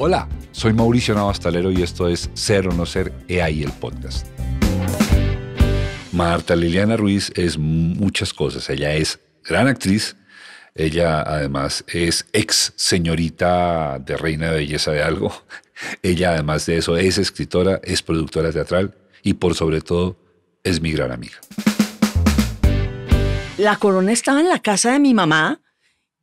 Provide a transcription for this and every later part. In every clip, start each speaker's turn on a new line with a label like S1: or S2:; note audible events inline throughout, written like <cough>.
S1: Hola, soy Mauricio Navastalero y esto es Ser o No Ser EAI, el podcast. Marta Liliana Ruiz es muchas cosas. Ella es gran actriz. Ella además es ex señorita de Reina de Belleza de algo. <laughs> Ella además de eso es escritora, es productora teatral y por sobre todo es mi gran amiga.
S2: La corona estaba en la casa de mi mamá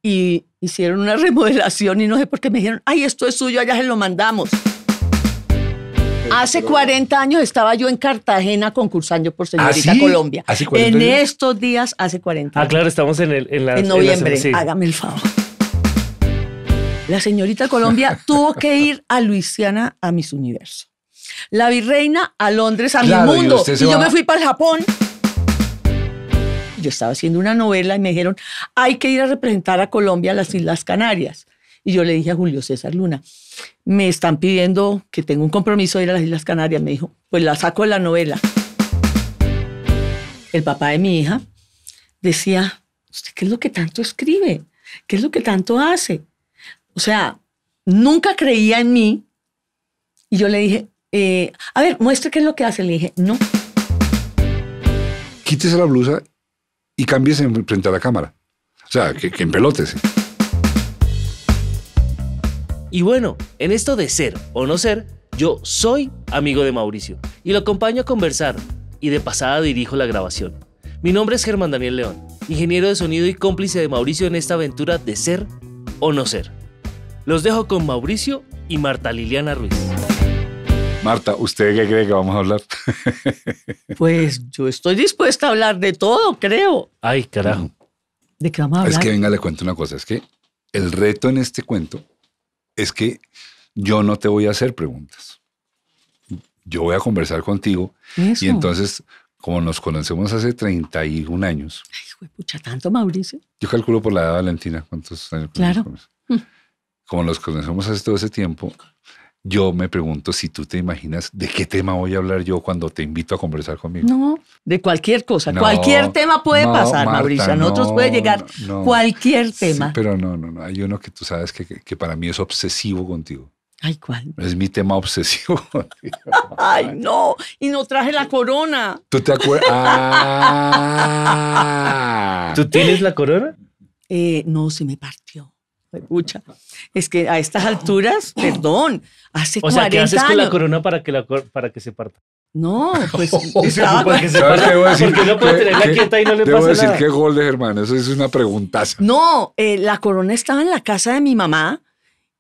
S2: y hicieron una <laughs> remodelación y no sé por qué me dijeron, ay, esto es suyo, allá se lo mandamos. <laughs> Hace 40 años estaba yo en Cartagena concursando por ¿Ah, Señorita Colombia. en estos días, hace 40 ah, años. Ah,
S3: claro, estamos en, el, la... En noviembre, hágame
S2: el favor. La Señorita Colombia <laughs> tuvo que ir a Luisiana a Miss Universo. La Virreina a Londres, a mi mundo. y yo me fui para el Japón yo estaba haciendo una novela y me dijeron, hay que ir a representar a Colombia a las Islas Canarias. Y yo le dije a Julio César Luna, me están pidiendo que tengo un compromiso de ir a las Islas Canarias. Me dijo, pues la saco de la novela. El papá de mi hija decía, ¿usted qué es lo que tanto escribe? ¿Qué es lo que tanto hace? O sea, nunca creía en mí. Y yo le dije, eh, a ver, muestre qué es lo que hace. Le dije, no.
S1: Quítese la blusa y cambies frente a la cámara. O sea, que, que en pelotes.
S3: Y bueno, en esto de ser o no ser, yo soy amigo de Mauricio y lo acompaño a conversar y de pasada dirijo la grabación. Mi nombre es Germán Daniel León, ingeniero de sonido y cómplice de Mauricio en esta aventura de ser o no ser. Los dejo con Mauricio y Marta Liliana Ruiz.
S1: Marta, ¿usted qué cree que vamos a hablar?
S2: <laughs> pues yo estoy dispuesta a hablar de todo, creo.
S1: Ay, carajo. ¿De qué vamos a hablar? Es que venga, le cuento una cosa. Es que el reto en este cuento es que yo no te voy a hacer preguntas. Yo voy a conversar contigo. Y entonces, como nos conocemos hace 31 años.
S2: Ay, pucha, tanto, Mauricio.
S1: Yo calculo por la edad de Valentina cuántos años. Claro. Como nos conocemos hace todo ese tiempo, yo me pregunto si tú te imaginas de qué tema voy a hablar yo cuando te invito a conversar conmigo.
S2: No, de cualquier cosa. cualquier tema puede pasar, Mauricio. A nosotros puede llegar cualquier tema.
S1: pero no, no, no. Hay uno que tú sabes que, para mí es obsesivo contigo. Ay, ¿cuál? Es mi tema obsesivo. <laughs>
S2: Ay, no. Y no traje la corona.
S1: ¿Tú te acuerdas? <laughs> Ah. ¿Tú tienes la corona? Eh, no, se
S2: me partió. Escucha, es que a estas alturas, <gasps> perdón, hace o sea, ¿qué haces con la
S3: corona para que, la, para que se parta? No, pues <laughs> estaba porque se parta, porque no puede tenerla quieta y no le decir nada. decir qué
S1: goles, hermano, eso es una preguntaza. No, eh,
S2: la corona estaba en la casa de mi mamá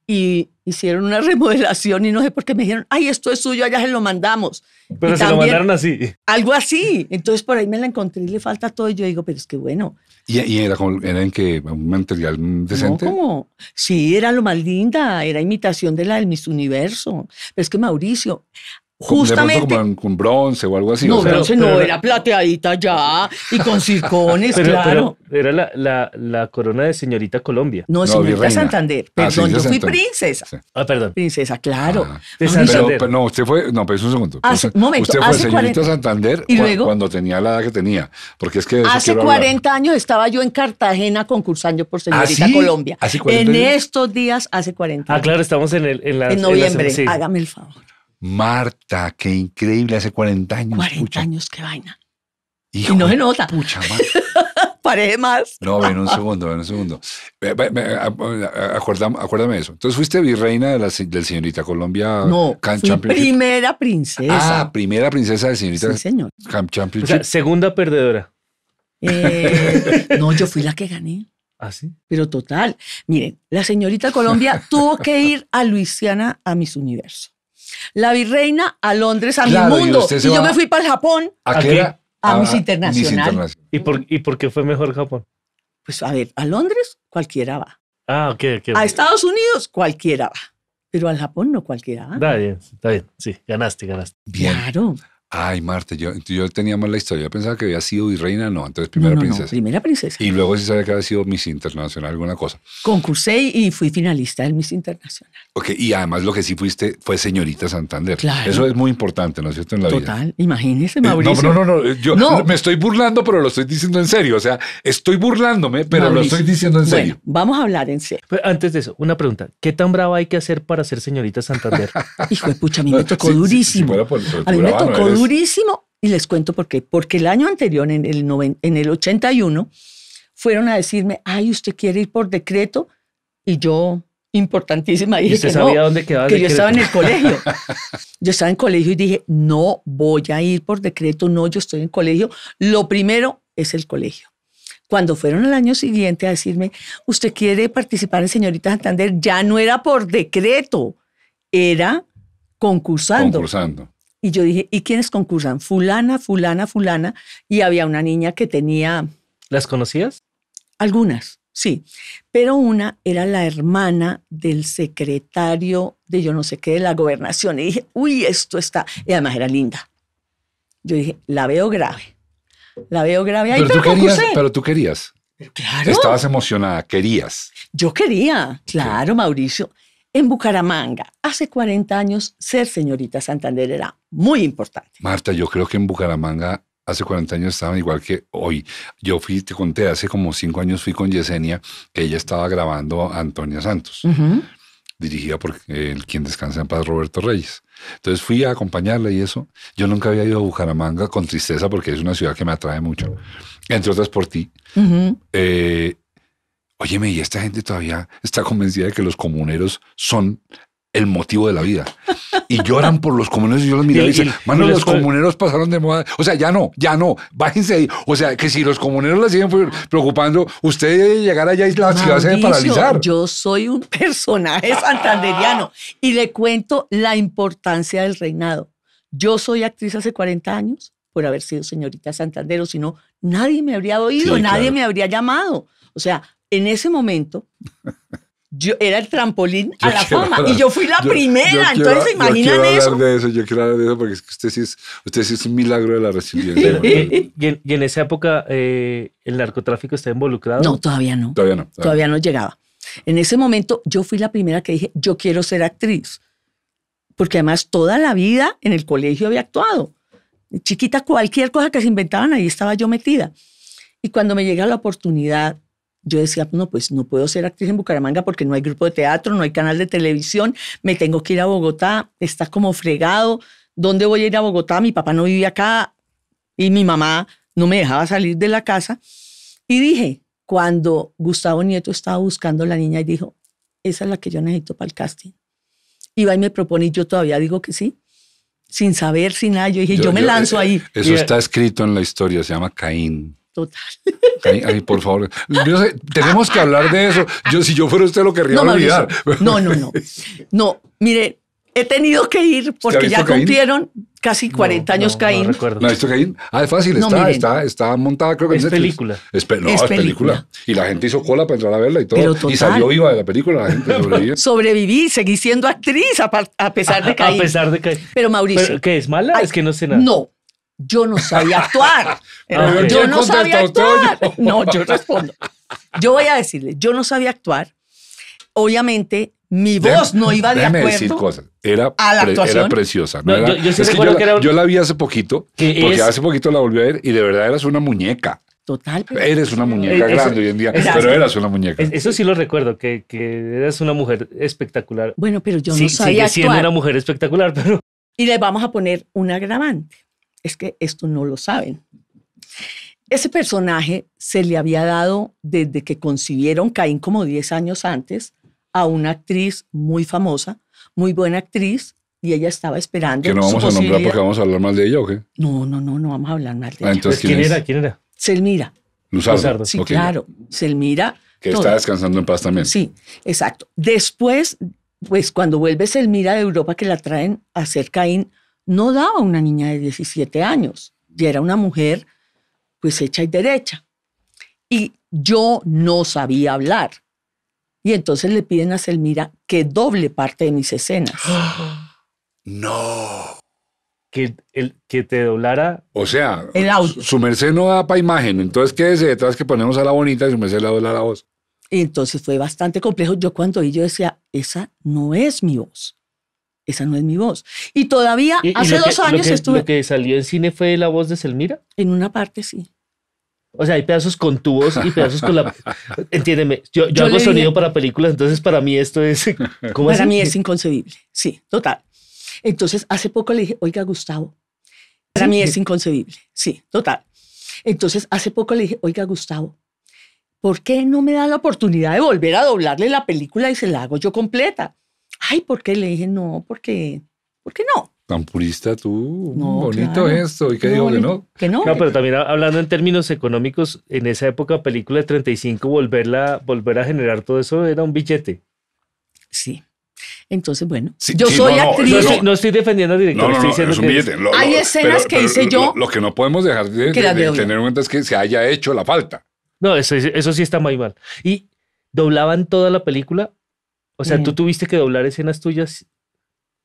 S2: y hicieron una <laughs> remodelación y no sé por qué me dijeron, ay, esto es suyo, allá se lo mandamos. Pero se lo mandaron así. Algo así. Entonces por ahí me la encontré y le falta todo. Y yo digo, pero es que bueno.
S1: ¿Y, era, como, era en que un material decente? No,
S2: como, sí, era lo más linda, era imitación de la del Miss Universo. Pero es que Mauricio,
S1: Justamente. como con bronce o algo así. No, bronce no, era,
S2: plateadita ya y con circones, claro.
S3: era la, la, la, corona de señorita
S1: Colombia. No, señorita Santander. Ah, perdón, yo fui
S2: princesa. Ah, perdón. Princesa, claro.
S1: de ah. Santander no, usted fue, no, pero es un segundo.
S2: momento, usted fue señorita
S1: Santander cuando tenía la edad que tenía. Porque es que. Hace 40
S2: años estaba yo en Cartagena concursando por ¿Ah, señorita Colombia. en estos días, hace 40 años. Ah,
S1: claro, estamos en, el, en la. En noviembre, hágame el favor. Marta, qué increíble, hace 40 años. 40
S2: años, qué vaina. y no se nota. Pucha, <laughs> Parece más. No, ven un
S1: segundo, ven un segundo. Acuérdame, acuérdame eso. Entonces fuiste virreina de la, del señorita Colombia. No, primera
S2: princesa. Ah,
S1: primera princesa del señorita. segunda perdedora.
S2: Eh, no, yo fui la que gané. ¿Ah, sí? Pero total. Miren, la señorita Colombia tuvo que ir a Luisiana a mis universos la virreina a Londres, a mi mundo. Y, yo me fui para el Japón.
S1: ¿A, qué A,
S3: ¿Y, por, qué fue mejor Japón? Pues a ver, a Londres cualquiera
S2: va.
S1: Ah, ok, A
S2: Estados Unidos cualquiera va. Pero al Japón no cualquiera va. Está
S1: bien, está bien. Sí, ganaste, ganaste. Claro. Ay, Marte, yo, yo tenía mal la historia. Yo pensaba que había sido virreina, no. Entonces, primera princesa. primera princesa. Y luego sí sabía que había sido Miss Internacional, alguna cosa.
S2: Concursé y fui finalista del Miss Internacional.
S1: Ok, y además lo que sí fuiste fue señorita Santander. Claro. Eso es muy importante, ¿no es cierto? En la Total. Imagínese, eh, Mauricio. no, no, no, eh, Yo me estoy burlando, pero lo estoy diciendo en serio. O sea, estoy burlándome, pero lo estoy diciendo en serio. Bueno,
S3: vamos a hablar en serio. antes de eso, una pregunta. ¿Qué tan bravo hay que hacer para ser señorita Santander? <laughs> Hijo
S1: de pucha, a mí me <laughs> tocó durísimo. a mí me tocó durísimo
S2: y les cuento por qué. Porque el año anterior, en el, en el 81, fueron a decirme, ay, ¿usted quiere ir por decreto? Y yo, importantísima, dije ¿Y sabía no, dónde que yo estaba en el colegio.
S3: <laughs>
S2: yo estaba en colegio y dije, no voy a ir por decreto, no, yo estoy en colegio. Lo primero es el colegio. Cuando fueron al año siguiente a decirme, ¿usted quiere participar en Señorita Santander? Ya no era por decreto, era concursando. Concursando. Y yo dije, ¿y quiénes concursan? Fulana, fulana, fulana. Y había una niña que tenía... ¿Las conocías? Algunas, sí. Pero una era la hermana del secretario de yo no sé qué de la gobernación. Y dije, uy, esto está... Y además era linda. Yo dije, la veo grave. La veo grave. pero,
S1: tú querías, Claro. Estabas emocionada, querías.
S2: Yo quería, claro, Mauricio. En Bucaramanga, hace 40 años, ser señorita Santander era muy importante.
S1: Marta, yo creo que en Bucaramanga hace 40 años estaban igual que hoy. Yo fui, te conté, hace como cinco años fui con Yesenia, que ella estaba grabando a Antonia Santos, dirigida por el quien descansa en paz, Roberto Reyes. Entonces fui a acompañarla y eso. Yo nunca había ido a Bucaramanga con tristeza porque es una ciudad que me atrae mucho, entre otras por ti. Óyeme, y esta gente todavía está convencida de que los comuneros son el motivo de la vida. Y lloran por los comuneros y yo los miraba y, dice dicen, los comuneros pasaron de moda. O sea, ya no, ya no, bájense ahí. O sea, que si los comuneros la siguen preocupando, usted debe llegar allá y la ciudad se debe paralizar.
S2: Yo soy un <laughs> personaje santanderiano y le cuento la importancia del reinado. Yo soy actriz hace 40 años por haber sido señorita Santander, si no, nadie me habría oído, nadie me habría llamado. O sea, en ese momento, yo era el trampolín
S1: a la fama y yo fui la primera. entonces, imaginan yo quiero eso? eso. Yo quiero hablar de eso porque es que usted sí es, es un milagro de la resiliencia. y,
S3: en, esa época, eh, ¿el narcotráfico estaba involucrado? No, todavía no. Todavía no. Todavía. todavía no llegaba.
S2: En ese momento, yo fui la primera que dije, yo quiero ser actriz. Porque además, toda la vida en el colegio había actuado. Chiquita, cualquier cosa que se inventaban, ahí estaba yo metida. Y cuando me llega la oportunidad yo decía, no, pues no puedo ser actriz en Bucaramanga porque no hay grupo de teatro, no hay canal de televisión, me tengo que ir a Bogotá, está como fregado, ¿dónde voy a ir a Bogotá? Mi papá no vivía acá y mi mamá no me dejaba salir de la casa. Y dije, cuando Gustavo Nieto estaba buscando a la niña y dijo, esa es la que yo necesito para el casting. iba y me propone y yo todavía digo que sí, sin saber, sin nada. Yo dije, yo, me lanzo eh, ahí. Eso eh, está
S1: escrito en la historia, se llama Caín. Total. Ay, por favor. tenemos que hablar de eso. Yo, si yo fuera usted, lo querría no, olvidar. No, no, no.
S2: <laughs> No, mire, he tenido que ir porque ya cumplieron casi 40 años Caín. No
S1: recuerdo. Caín? Ah, es fácil,
S2: está, montada, creo que es película. Es, es, película.
S1: Y la gente hizo cola para entrar a verla y todo. y salió viva de la película, la gente sobrevivió.
S2: <laughs> Sobreviví, seguí siendo actriz a, <laughs> pesar de Caín. A pesar de Caín. Pero Mauricio. ¿Qué es mala? es que no sé nada. No, yo no sabía actuar. <laughs> yo no sabía actuar. <laughs> No, yo respondo. Yo voy a decirle, yo no sabía actuar. Obviamente, mi voz no iba de acuerdo decir cosas.
S1: Era, Era preciosa. yo, la vi hace poquito, porque hace poquito la volví a ver y de verdad eras una muñeca. Total. Eres una muñeca grande hoy en día, pero eras una muñeca.
S3: Eso sí lo recuerdo, que, que eras una mujer espectacular. Bueno, pero yo no sabía sigue actuar. siendo una mujer espectacular, pero...
S2: Y le vamos a poner un agravante es que esto no lo saben. Ese personaje se le había dado desde que concibieron Caín como 10 años antes a una actriz muy famosa, muy buena actriz, y ella estaba esperando. Que no vamos a nombrar porque vamos
S1: a hablar mal de ella o qué?
S2: No, no, no, no vamos a hablar mal de ah, ella. ¿quién, era? ¿Quién era? Selmira.
S1: Luzardo. Sí, claro.
S2: Selmira. Que está
S1: descansando en paz también. Sí,
S2: exacto. Después, pues cuando vuelve Selmira de Europa, que la traen a hacer Caín, no daba una niña de 17 años, y era una mujer pues hecha y derecha. Y yo no sabía hablar. Y entonces le piden a Selmira que doble parte de mis escenas.
S3: <gasps> No. Que, el, que te doblara. O sea,
S1: su merced no da para imagen. Entonces quédese detrás que ponemos a la bonita y su merced le dobla la voz. Y entonces fue bastante complejo. Yo cuando oí, yo decía, esa no es mi voz esa no es mi voz.
S2: Y todavía hace dos años estuve. ¿Lo
S3: que salió en cine fue la voz de Selmira?
S2: En una parte sí.
S3: O sea, hay pedazos con tu voz y pedazos con la. <laughs> Entiéndeme, yo, hago sonido para películas, entonces para mí esto es. <laughs> para mí es inconcebible. Sí, total.
S2: Entonces, hace poco le dije, oiga, Gustavo, para mí es inconcebible. Sí, total. Entonces, hace poco le dije, oiga, Gustavo, ¿por qué no me da la oportunidad de volver a doblarle la película y se la hago yo completa? Ay, ¿por qué? Le dije, no, porque,
S1: qué no. Tan purista tú, no, bonito esto. ¿Y qué digo no? no. pero también hablando
S3: en términos económicos, en esa época, película de 35, volverla, volver a generar todo eso era un billete. Sí. Entonces, bueno, yo soy actriz. No,
S1: estoy defendiendo al director. No, estoy es hay escenas que hice yo. Lo, que no podemos dejar de, tener en cuenta es que se haya hecho la falta.
S3: No, eso, eso sí está muy mal. Y doblaban toda la película o sea, tú tuviste que doblar escenas tuyas.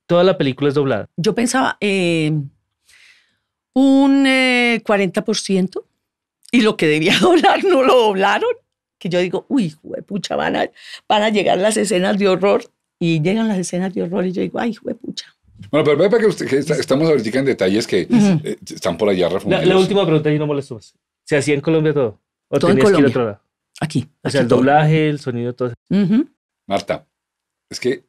S3: Toda la película es doblada.
S2: Yo pensaba em, un 40% eh, y lo que debía <laughs> doblar no lo doblaron. Que yo digo, uy, pucha, van a, llegar las escenas de horror. Y llegan las escenas de horror y yo digo, ay, pucha.
S1: Bueno, pero para que, estamos ahorita en detalles que eh, están por allá refundidos. La, última
S3: pregunta y no molesto ¿Se hacía en Colombia todo? todo en Colombia.
S1: Aquí. O sea, el doblaje, el sonido, todo. Marta, es que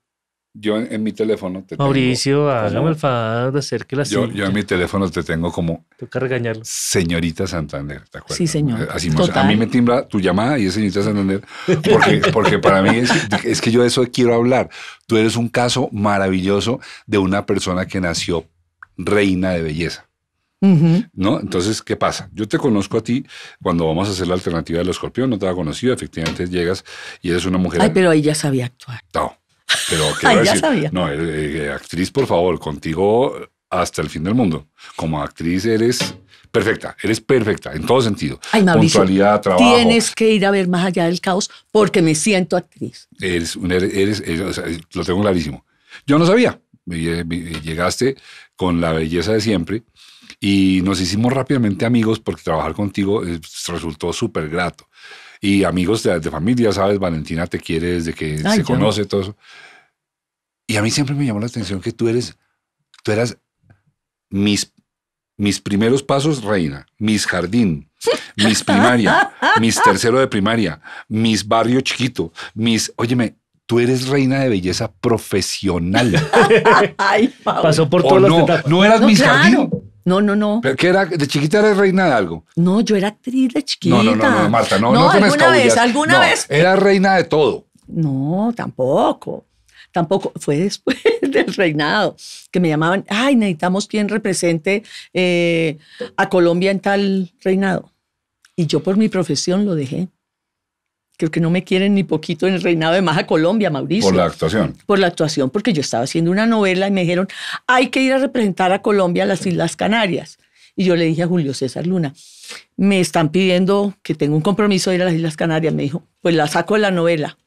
S1: yo en, mi teléfono te Mauricio,
S3: hágame el favor de hacer que la yo,
S1: yo en mi teléfono te tengo como.
S3: Toca regañarlo.
S1: Señorita Santander, ¿te
S3: acuerdas? Sí, señor. Eh, así A mí me
S1: timbra tu llamada y es señorita Santander, <laughs> porque, porque para mí es, que yo de eso quiero hablar. Tú eres un caso maravilloso de una persona que nació reina de belleza. ¿No? Entonces, ¿qué pasa? Yo te conozco a ti cuando vamos a hacer la alternativa del escorpión, no te había conocido, efectivamente llegas y eres una mujer. Ay,
S2: pero ahí ya sabía actuar.
S1: No, pero <laughs> decir, no, eh, eh, actriz, por favor, contigo hasta el fin del mundo. Como actriz eres perfecta, eres perfecta en todo sentido. Ay, Mauricio, Puntualidad, trabajo. Tienes
S2: que ir a ver más allá del caos porque me siento
S1: actriz. Eres, eres, eh, lo tengo clarísimo. Yo no sabía. Llegaste con la belleza de siempre y nos hicimos rápidamente amigos porque trabajar contigo resultó súper grato y amigos de, familia, ¿sabes? Valentina te quiere desde que se conoce todo eso. Y a mí siempre me llamó la atención que tú eres, tú eras mis, mis primeros pasos, reina, mis jardín, mis primaria, mis <laughs> tercero de primaria, mis barrio chiquito, mis, óyeme, tú eres reina de belleza profesional. <laughs> Pasó por todas no, No eras mis jardín. No, no, no. ¿Pero qué era? ¿De chiquita eres reina de algo?
S2: No, yo era actriz de
S1: chiquita. No, no, no, Marta, no, no, alguna vez, alguna vez. Era reina de todo.
S2: No, tampoco. Tampoco. Fue después <laughs> del reinado que me llamaban, ay, necesitamos quien represente eh, a Colombia en tal reinado. Y yo por mi profesión lo dejé creo que no me quieren ni poquito en el reinado de Maja Colombia, Mauricio. Por la actuación. Por la actuación, porque yo estaba haciendo una novela y me dijeron, hay que ir a representar a Colombia a las Islas Canarias. Y yo le dije a Julio César Luna, me están pidiendo que tengo un compromiso de ir a las Islas Canarias. Me dijo, pues la saco de la novela.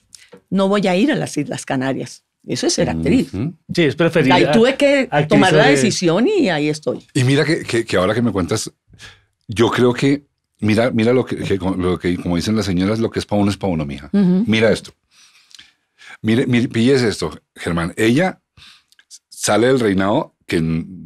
S2: No voy a ir a las Islas Canarias. Eso es ser actriz.
S1: Sí, es preferible. Ahí tuve que tomar la decisión
S2: y ahí estoy.
S1: Y mira que ahora que me cuentas, yo creo que Mira, mira lo que, lo que, como dicen las señoras, lo que es para uno es para uno, mija. Mira esto. Mire, pilles esto, Germán. Ella sale del reinado que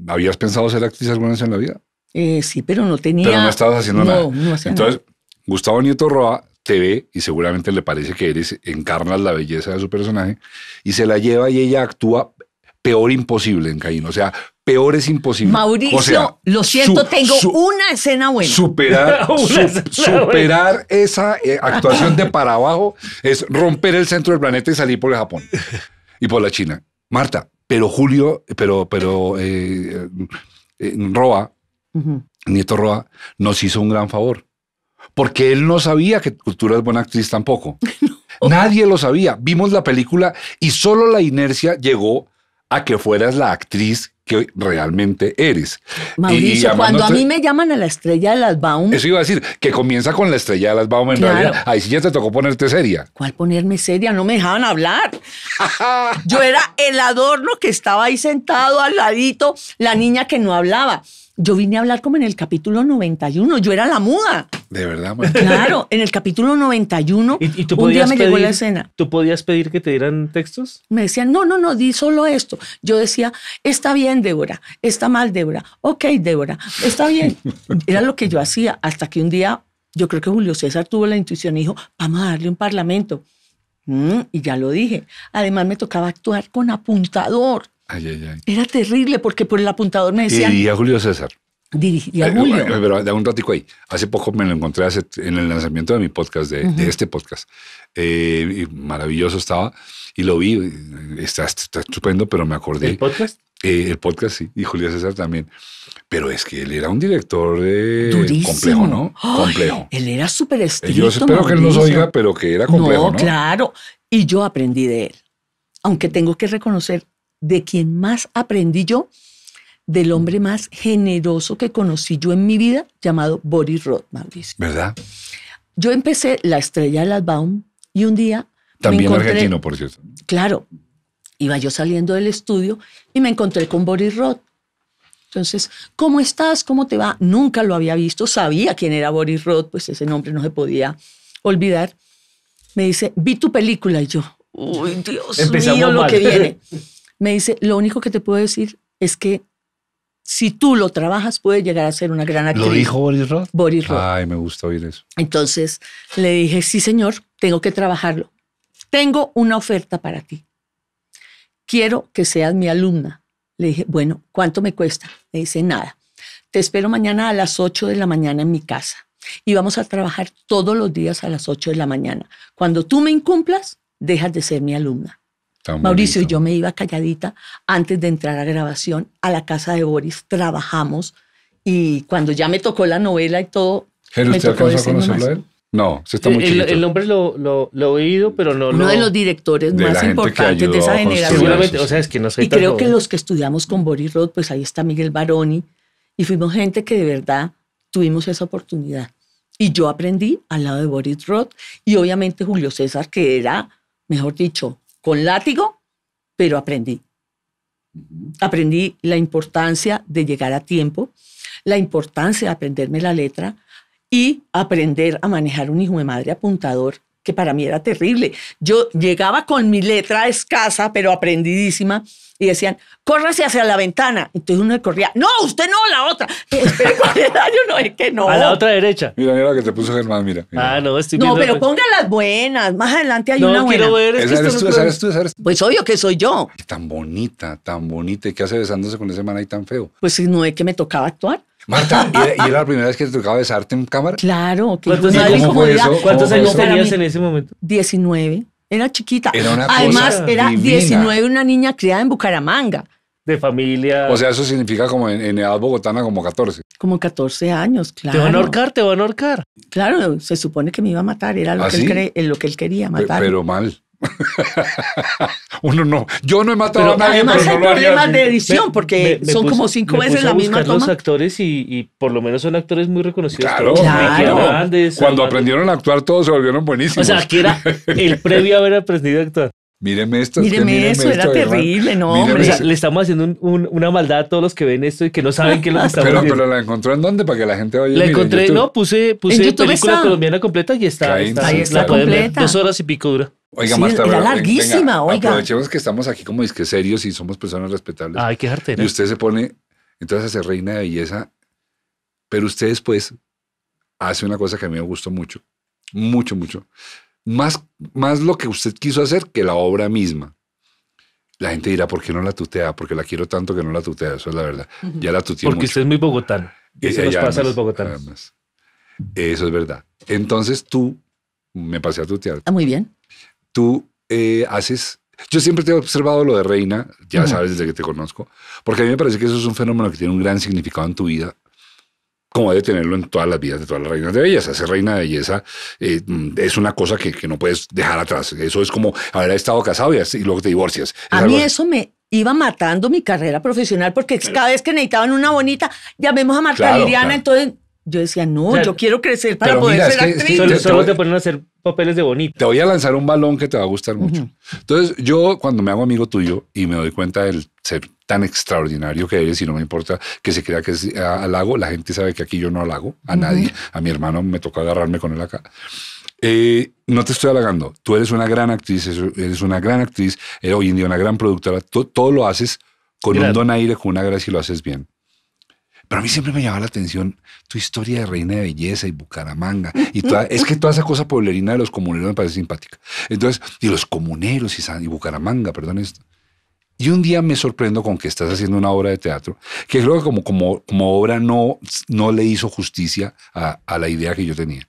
S1: habías pensado ser actriz alguna vez en la vida. Eh, sí, pero no tenía. Pero no estabas haciendo nada. Entonces, Gustavo Nieto Roa te ve y seguramente le parece que eres, encarnas la belleza de su personaje y se la lleva y ella actúa peor imposible en Caín. O sea, peor es imposible. Mauricio, lo
S2: siento, tengo una escena buena. Superar, <laughs> superar
S1: esa eh, actuación de para abajo es romper el centro del planeta y salir por el Japón y por la China. Marta, pero Julio, pero, pero eh, eh, Roa, Nieto Roa, nos hizo un gran favor. Porque él no sabía que Cultura es buena actriz tampoco. <laughs> Nadie lo sabía. Vimos la película y solo la inercia llegó a que fueras la actriz que realmente eres. Mauricio, cuando a mí
S2: me llaman a la estrella de las Baum. Eso
S1: iba a decir, que comienza con la estrella de las Baum en realidad. Ahí sí ya te tocó ponerte seria.
S2: ¿Cuál ponerme seria? No me dejaban hablar. <laughs> Yo era el adorno que estaba ahí sentado al ladito, la niña que no hablaba. Yo vine a hablar como en el capítulo 91. Yo era la muda.
S3: De verdad, Claro, en el capítulo 91, ¿Y, tú un día me llegó la escena. ¿Tú podías pedir que te dieran textos?
S2: Me decían, no, no, no, di solo esto. Yo decía, está bien, Débora, está mal, Débora. Ok, Débora, está bien. <laughs> Era lo que yo hacía hasta que un día, yo creo que Julio César tuvo la intuición y dijo, vamos a darle un parlamento. Mm, y ya lo dije. Además, me tocaba actuar con apuntador. Era terrible porque por el apuntador me decían... Y,
S1: a Julio César.
S2: Dirigía a eh, Julio. Eh,
S1: pero da un ratico ahí. Hace poco me lo encontré en el lanzamiento de mi podcast, de, este podcast. Eh, maravilloso estaba. Y lo vi. Está, estupendo, pero me acordé. ¿El podcast? el podcast, sí. Y Julio César también. Pero es que él era un director complejo, ¿no? complejo.
S2: Él era súper estricto. Yo espero que él nos oiga, pero que era complejo. ¿no? claro. Y yo aprendí de él. Aunque tengo que reconocer de quien más aprendí yo, del hombre mm. más generoso que conocí yo en mi vida, llamado Boris Roth, ¿Verdad? Yo empecé La Estrella de las Baum y un día...
S1: También argentino, por cierto.
S2: Claro. Iba yo saliendo del estudio y me encontré con Boris Roth. Entonces, ¿cómo estás? ¿Cómo te va? Nunca lo había visto, sabía quién era Boris Roth, pues ese nombre no se podía olvidar. Me dice, vi tu película y yo, uy, Dios mío, lo que viene. <laughs> me dice, lo único que te puedo decir es que si tú lo trabajas, puede llegar a ser una gran actriz. ¿Lo dijo
S1: Boris Roth? Boris Roth. Ay, me gusta oír eso.
S2: Entonces le dije, sí, señor, tengo que trabajarlo. Tengo una oferta para ti. Quiero que seas mi alumna. Le dije, bueno, ¿cuánto me cuesta? Me dice, nada. Te espero mañana a las 8 de la mañana en mi casa. Y vamos a trabajar todos los días a las 8 de la mañana. Cuando tú me incumplas, dejas de ser mi alumna. Mauricio, y yo me iba calladita antes de entrar a grabación a la casa de Boris, trabajamos y cuando ya me tocó la novela y todo...
S1: No, se está eh, muy el, el, nombre
S3: lo, he oído, pero no
S1: Uno de
S2: los
S3: directores más importantes de esa generación. Seguramente, o sea, es que no soy Y creo que los que
S2: estudiamos con Boris Roth, pues ahí está Miguel Baroni, y fuimos gente que de verdad tuvimos esa oportunidad. Y yo aprendí al lado de Boris Roth y obviamente Julio César, que era, mejor dicho, con látigo, pero aprendí. Aprendí la importancia de llegar a tiempo, la importancia de aprenderme la letra y aprender a manejar un hijo de madre apuntador, que para mí era terrible. Yo llegaba con mi letra escasa, pero aprendidísima, y decían, córrase hacia la ventana. Entonces uno corría, no, usted no, la otra. <laughs> Espere, años? no, es que no. A la otra
S1: derecha. Mira, mira lo que te puso Germán, mira. Ah, no, estoy No, pero
S2: pónganlas las buenas. Más adelante hay una buena. Ver, es que tú, tú,
S1: tú, Pues obvio que soy yo. Tan bonita, tan bonita. ¿Y qué hace besándose con ese man ahí tan feo?
S2: Pues no es que me tocaba actuar.
S1: Marta, ¿y era, la primera vez que te tocaba besarte en cámara? Claro. Que ¿Cuántos, años, ¿Cuántos años tenías
S2: en ese momento? 19. Era chiquita.
S1: Además, era 19,
S2: una niña criada en Bucaramanga.
S1: De familia. O sea, eso significa como en, edad bogotana, como 14.
S2: Como 14 años, claro. Te van a ahorcar, te van a ahorcar. Claro, se supone que me iba a matar, era lo, ¿Ah, que, él eh, lo que él quería matar. pero
S1: mal. <laughs> Uno no. Yo no he matado a nadie. Además, hay de edición porque
S3: son como cinco veces la misma toma. Los actores y, por lo menos son actores muy reconocidos. Claro,
S1: Cuando aprendieron a actuar, todos se volvieron buenísimos. O sea, que era el previo
S3: a haber aprendido a actuar.
S1: Míreme esto. Míreme, eso, esto, era terrible, no, le
S3: estamos haciendo una maldad a todos los que ven esto y que no saben qué es lo que ah, estamos pero, Pero
S1: la encontró en dónde para que la gente vaya. a La encontré, no, puse, puse película colombiana
S3: completa y está. está ahí está, la completa. Dos horas y pico dura.
S1: Oiga, más tarde. Era larguísima, oiga. Aprovechemos que estamos aquí como disque serios y somos personas respetables. Ay, qué hartera. Y usted se pone, entonces hace reina de belleza, pero usted después hace una cosa que a mí me gustó mucho, mucho, mucho más, más lo que usted quiso hacer que la obra misma. La gente dirá, ¿por qué no la tutea? Porque la quiero tanto que no la tutea, eso es la verdad. Ya la tuteé Porque usted es muy bogotano. Y nos pasa a los bogotanos. Eso es verdad. Entonces tú, me pasé a tutear. Ah, muy bien. Tú eh, haces yo siempre te he observado lo de reina, ya sabes desde que te conozco, porque a mí me parece que eso es un fenómeno que tiene un gran significado en tu vida, como debe tenerlo en todas las vidas de todas las reinas de belleza. Ser reina de belleza eh, mm, es una cosa que, no puedes dejar atrás. Eso es como haber estado casado y, luego te divorcias. a mí eso
S2: me iba matando mi carrera profesional porque cada vez que necesitaban una bonita, llamemos a Marta entonces yo decía, no, yo quiero crecer
S3: para poder ser actriz. solo, te
S1: ponen a hacer papeles de bonito. Te voy a lanzar un balón que te va a gustar mucho. Entonces, yo cuando me hago amigo tuyo y me doy cuenta del ser tan extraordinario que eres y no me importa que se crea que es halago, ah, la gente sabe que aquí yo no halago a nadie. A mi hermano me tocó agarrarme con él acá. Eh, no te estoy halagando. Tú eres una gran actriz, eres una gran actriz, eh, hoy en día una gran productora. Todo, lo haces con un un donaire, con una gracia y lo haces bien. Pero a mí siempre me llamaba la atención tu historia de reina de belleza y Bucaramanga. Y toda, es que toda esa cosa pueblerina de los comuneros me parece simpática. Entonces, y los comuneros y, Bucaramanga, perdón esto. Y un día me sorprendo con que estás haciendo una obra de teatro que creo que como, como, obra no, no le hizo justicia a, la idea que yo tenía.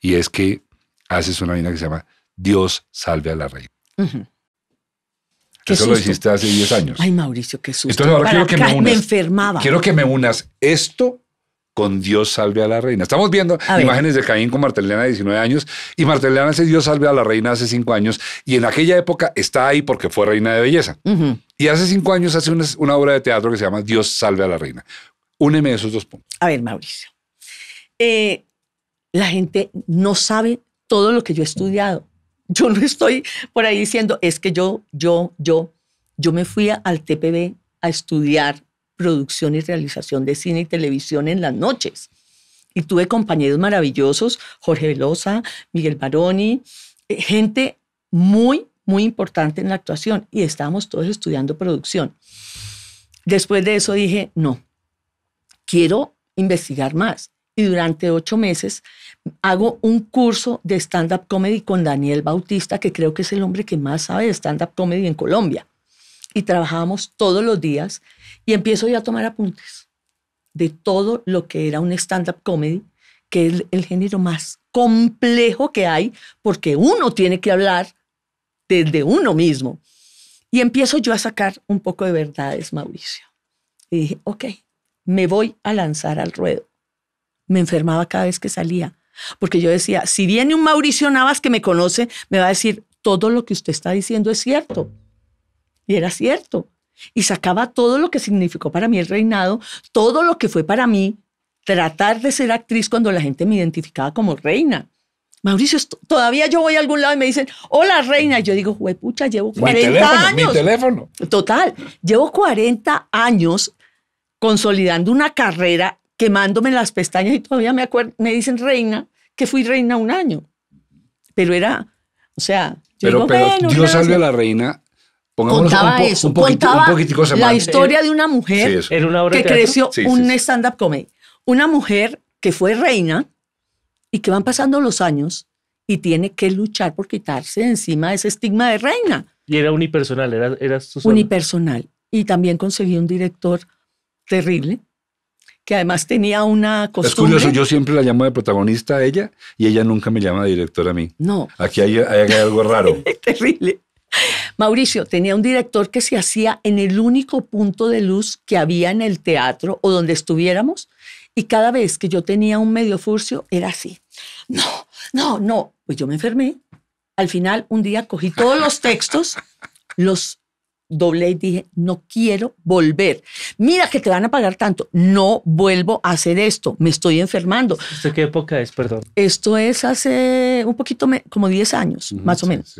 S1: Y es que haces una vaina que se llama Dios salve a la reina. Eso lo dijiste hace 10 años. Ay, Mauricio, qué susto. Entonces ahora quiero que me unas. enfermaba. Quiero que me unas esto con Dios salve a la reina. Estamos viendo imágenes de Caín con Martelena de 19 años y Martelena hace Dios salve a la reina hace 5 años y en aquella época está ahí porque fue reina de belleza. Y hace 5 años hace una, obra de teatro que se llama Dios salve a la reina. Úneme esos dos puntos.
S2: A ver, Mauricio. Eh, la gente no sabe todo lo que yo he estudiado. Yo no estoy por ahí diciendo, es que yo, yo, yo, yo me fui al TPB a estudiar producción y realización de cine y televisión en las noches. Y tuve compañeros maravillosos, Jorge Velosa, Miguel Baroni, eh, gente muy, muy importante en la actuación. Y estábamos todos estudiando producción. Después de eso dije, no, quiero investigar más. Y durante ocho meses hago un curso de stand-up comedy con Daniel Bautista, que creo que es el hombre que más sabe de stand-up comedy en Colombia. Y trabajábamos todos los días y empiezo ya a tomar apuntes de todo lo que era un stand-up comedy, que es el, género más complejo que hay, porque uno tiene que hablar desde uno mismo. Y empiezo yo a sacar un poco de verdades, Mauricio. Y dije, ok, me voy a lanzar al ruedo. Me enfermaba cada vez que salía. Porque yo decía, si viene un Mauricio Navas que me conoce, me va a decir, todo lo que usted está diciendo es cierto. Y era cierto. Y sacaba todo lo que significó para mí el reinado, todo lo que fue para mí tratar de ser actriz cuando la gente me identificaba como reina. Mauricio, todavía yo voy a algún lado y me dicen, hola reina. Y yo digo, pucha, llevo 40 teléfono, años. Mi teléfono. Total, llevo 40 años consolidando una carrera quemándome las pestañas y todavía me, me dicen reina, que fui reina un año. Pero era, o sea, yo pero, yo pero a la
S1: reina. contaba un, la historia de una mujer que creció un
S2: stand-up comedy. Una mujer que fue reina y que van pasando los años y tiene que luchar por quitarse de encima ese estigma de reina.
S1: Y era unipersonal, era, era
S2: Unipersonal. Y también conseguí un director terrible que además tenía una costumbre. Es curioso, yo
S1: siempre la llamo de protagonista a ella y ella nunca me llama de director a mí. No. Aquí hay, hay algo raro. <laughs> terrible.
S2: Mauricio tenía un director que se hacía en el único punto de luz que había en el teatro o donde estuviéramos y cada vez que yo tenía un medio furcio era así. No, no, no. Pues yo me enfermé. Al final un día cogí todos los textos, los doble y dije, no quiero volver. Mira que te van a pagar tanto. No vuelvo a hacer esto. Me estoy enfermando. ¿Esto qué
S3: época es, perdón?
S2: Esto es hace un poquito, como 10 años, más o menos.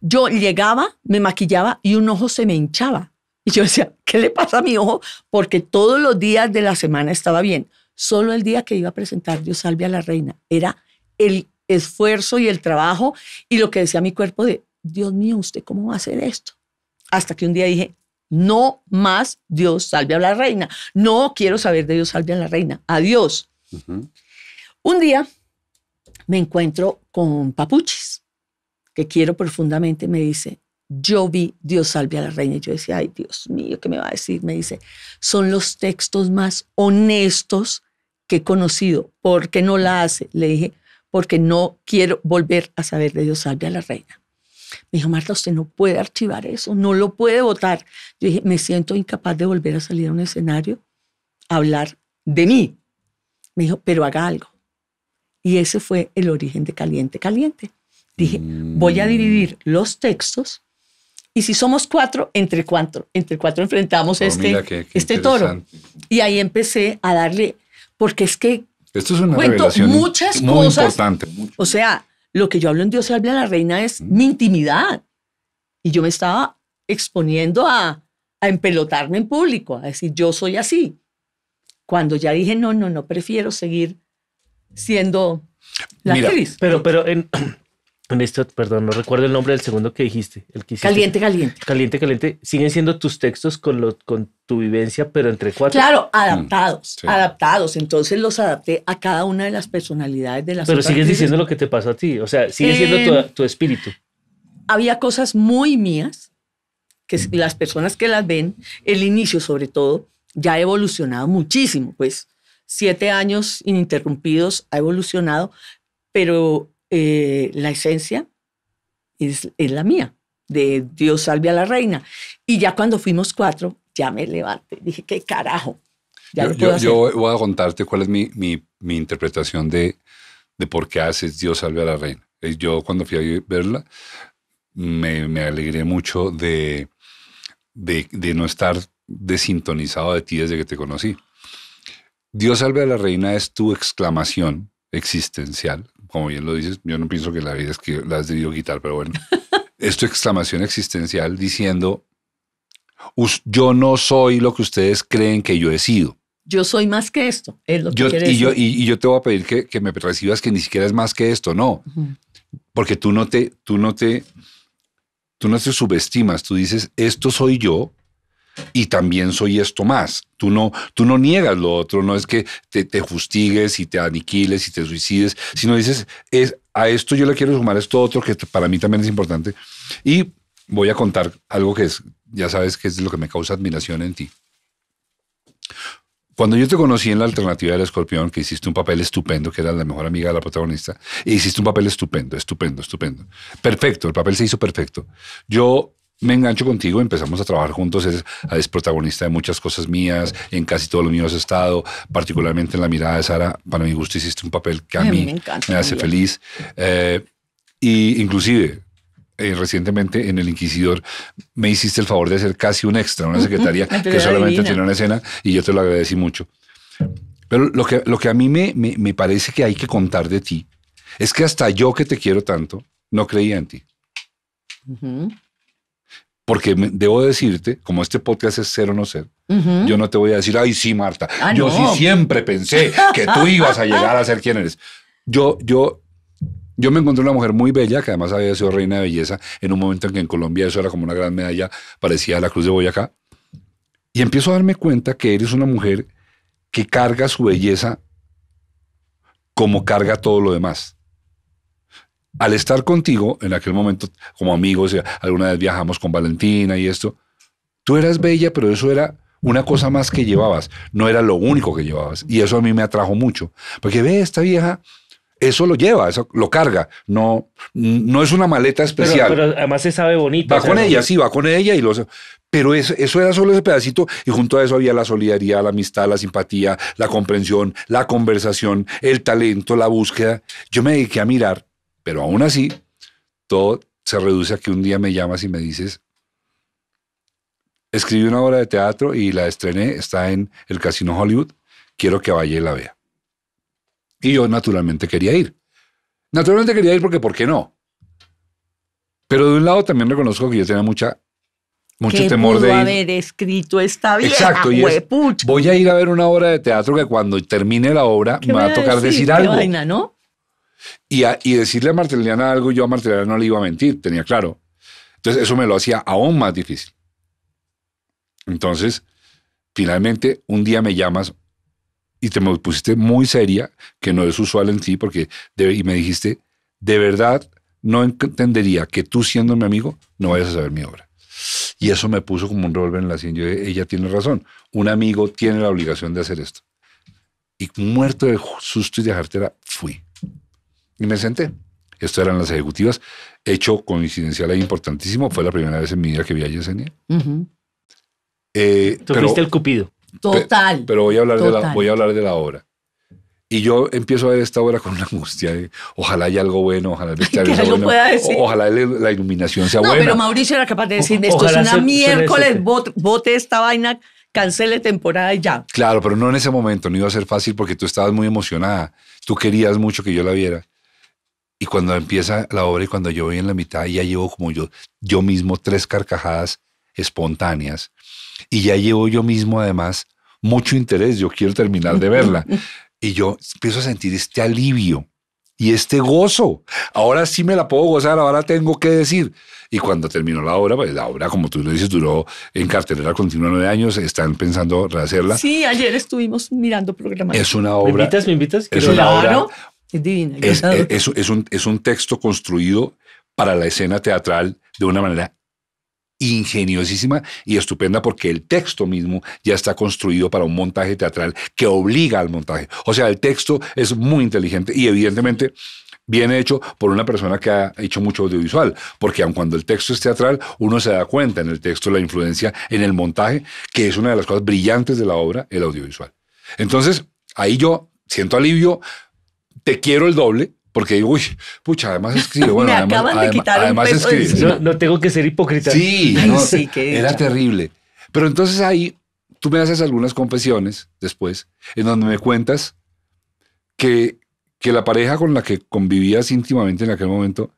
S2: Yo llegaba, me maquillaba y un ojo se me hinchaba. Y yo decía, ¿qué le pasa a mi ojo? Porque todos los días de la semana estaba bien. Solo el día que iba a presentar Dios salve a la reina. Era el esfuerzo y el trabajo y lo que decía mi cuerpo de, Dios mío, ¿usted cómo va a hacer esto? hasta que un día dije, no más Dios salve a la reina. No quiero saber de Dios salve a la reina. Adiós. Un día me encuentro con Papuchis, que quiero profundamente, me dice, yo vi Dios salve a la reina. Y yo decía, ay Dios mío, ¿qué me va a decir? Me dice, son los textos más honestos que he conocido. ¿Por qué no la hace? Le dije, porque no quiero volver a saber de Dios salve a la reina. Me dijo, Marta, usted no puede archivar eso, no lo puede votar. Yo dije, me siento incapaz de volver a salir a un escenario a hablar de mí. Me dijo, pero haga algo. Y ese fue el origen de Caliente Caliente. Dije, mm. voy a dividir los textos y si somos cuatro, entre cuatro, entre cuatro enfrentamos oh, este,
S1: este toro.
S2: Y ahí empecé a darle, porque es que...
S1: Esto es una cuento muchas muy cosas, importante.
S2: O sea, lo que yo hablo en Dios habla a la reina es mm. mi intimidad. Y yo me estaba exponiendo a, a empelotarme en público, a decir, yo soy así. Cuando ya dije, no, no, no, prefiero seguir siendo
S3: la Mira, Pero, pero en, esto perdón, no recuerdo el nombre del segundo que dijiste. El Caliente, caliente. Caliente, caliente. Siguen siendo tus textos con, lo, con tu vivencia, pero entre cuatro. Claro, mm,
S2: adaptados, adaptados. Entonces los adapté a cada una de las personalidades de las Pero sigues diciendo lo
S3: que te pasó a ti, o sea, sigue siendo tu, em, tu, espíritu.
S2: Había cosas muy mías, que mm. las personas que las ven, el inicio sobre todo, ya ha evolucionado muchísimo, pues siete años ininterrumpidos ha evolucionado, pero eh, la esencia es, la mía, de Dios salve a la reina. Y ya cuando fuimos cuatro, ya me levanté, dije, ¿qué carajo?
S1: yo, voy a contarte cuál es mi, interpretación de, de, por qué haces Dios salve a la reina. Eh, yo cuando fui a verla, me, alegré mucho de, de no estar desintonizado de ti desde que te conocí. Dios salve a la reina es tu exclamación existencial como bien lo dices, yo no pienso que la vida es que la has debido quitar, pero bueno. <laughs> es tu exclamación existencial diciendo, yo no soy lo que ustedes creen que yo he sido.
S2: Yo soy más que esto, es lo que yo, y, Yo,
S1: y, yo te voy a pedir que, me recibas que ni siquiera es más que esto, no. Porque tú no te, tú no te, tú no te subestimas, tú dices, esto soy yo, y también soy esto más. Tú no, tú no niegas lo otro, no es que te, te y te aniquiles y te suicides, sino dices, es, a esto yo le quiero sumar esto otro que para mí también es importante. Y voy a contar algo que es, ya sabes que es lo que me causa admiración en ti. Cuando yo te conocí en la alternativa del escorpión, que hiciste un papel estupendo, que era la mejor amiga de la protagonista, e hiciste un papel estupendo, estupendo, estupendo. Perfecto, el papel se hizo perfecto. Yo me engancho contigo, empezamos a trabajar juntos, es, protagonista de muchas cosas mías, en casi todo lo mío has estado, particularmente en la mirada de Sara, para mi gusto hiciste un papel que a, mí me, hace feliz. Eh, y inclusive eh, recientemente en El Inquisidor me hiciste el favor de hacer casi un extra, una secretaria que solamente tiene una escena y yo te lo agradecí mucho. Pero lo que, lo que a mí me, parece que hay que contar de ti es que hasta yo que te quiero tanto no creía en ti. Porque debo decirte, como este podcast es ser o no ser, yo no te voy a decir, ay, sí, Marta, ah, yo sí siempre pensé que tú ibas a llegar a ser quien eres. Yo, yo, yo me encontré una mujer muy bella, que además había sido reina de belleza, en un momento en que en Colombia eso era como una gran medalla, parecía la Cruz de Boyacá. Y empiezo a darme cuenta que eres una mujer que carga su belleza como carga todo lo demás al estar contigo, en aquel momento, como amigos, eh, alguna vez viajamos con Valentina y esto, tú eras bella, pero eso era una cosa más que llevabas, no era lo único que llevabas. Y eso a mí me atrajo mucho, porque ve, esta vieja, eso lo lleva, eso lo carga, no, no es una maleta especial. Pero,
S3: además se sabe bonita. Va con ella, sí,
S1: va con ella y los... Pero eso era solo ese pedacito y junto a eso había la solidaridad, la amistad, la simpatía, la comprensión, la conversación, el talento, la búsqueda. Yo me dediqué a mirar pero aún así, todo se reduce a que un día me llamas y me dices, escribí una obra de teatro y la estrené, está en el Casino Hollywood, quiero que vaya y la vea. Y yo naturalmente quería ir. Naturalmente quería ir porque, ¿por qué no? Pero de un lado también reconozco que yo tenía mucha, mucho temor de ir. haber
S2: escrito esta vida. Exacto, y
S1: voy a ir a ver una obra de teatro que cuando termine la obra me va a tocar decir, algo. Vaina, ¿no? Y, decirle a Marteliana algo, yo a Marteliana no le iba a mentir, tenía claro. Entonces eso me lo hacía aún más difícil. Entonces, finalmente, un día me llamas y te me pusiste muy seria, que no es usual en ti, porque y me dijiste, de verdad, no entendería que tú siendo mi amigo no vayas a saber mi obra. Y eso me puso como un revólver en la sien. Yo, ella tiene razón. Un amigo tiene la obligación de hacer esto. Y muerto de susto y de jartera, fui. Y me senté. Estas eran las ejecutivas. Hecho coincidencial e importantísimo. Fue la primera vez en mi vida que vi a Yesenia. Eh, Tuviste el cupido. Total. pero voy a, hablar De la, voy a hablar de la obra. Y yo empiezo a ver esta obra con una angustia de ojalá haya algo bueno, ojalá el <laughs> algo bueno, ojalá la iluminación sea buena. pero Mauricio
S2: era capaz de decir, esto es una miércoles, bote esta vaina, cancele temporada y
S1: ya. Claro, pero no en ese momento, no iba a ser fácil porque tú estabas muy emocionada, tú querías mucho que yo la viera. Y cuando empieza la obra y cuando yo voy en la mitad, ya llevo como yo, yo mismo tres carcajadas espontáneas. Y ya llevo yo mismo además mucho interés, yo quiero terminar de verla. <laughs> y yo empiezo a sentir este alivio y este gozo. Ahora sí me la puedo gozar, ahora tengo que decir. Y cuando terminó la obra, pues la obra, como tú lo dices, duró en cartelera continua nueve años, están pensando rehacerla.
S2: Sí, ayer estuvimos mirando programas. Es una
S1: obra. ¿Me invitas? ¿Me invitas? Es una obra es divino, Es, es, un, es un texto construido para la escena teatral de una manera ingeniosísima y estupenda porque el texto mismo ya está construido para un montaje teatral que obliga al montaje. O sea, el texto es muy inteligente y evidentemente viene hecho por una persona que ha hecho mucho audiovisual, porque aun cuando el texto es teatral, uno se da cuenta en el texto la influencia en el montaje, que es una de las cosas brillantes de la obra, el audiovisual. Entonces, ahí yo siento alivio, te quiero el doble, porque digo, uy, pucha, además escribo. <laughs> Bueno, Me acaban de quitar además, no, tengo que ser hipócrita. Sí, que era terrible. Pero entonces ahí tú me haces algunas confesiones después, en donde me cuentas que, que la pareja con la que convivías íntimamente en aquel momento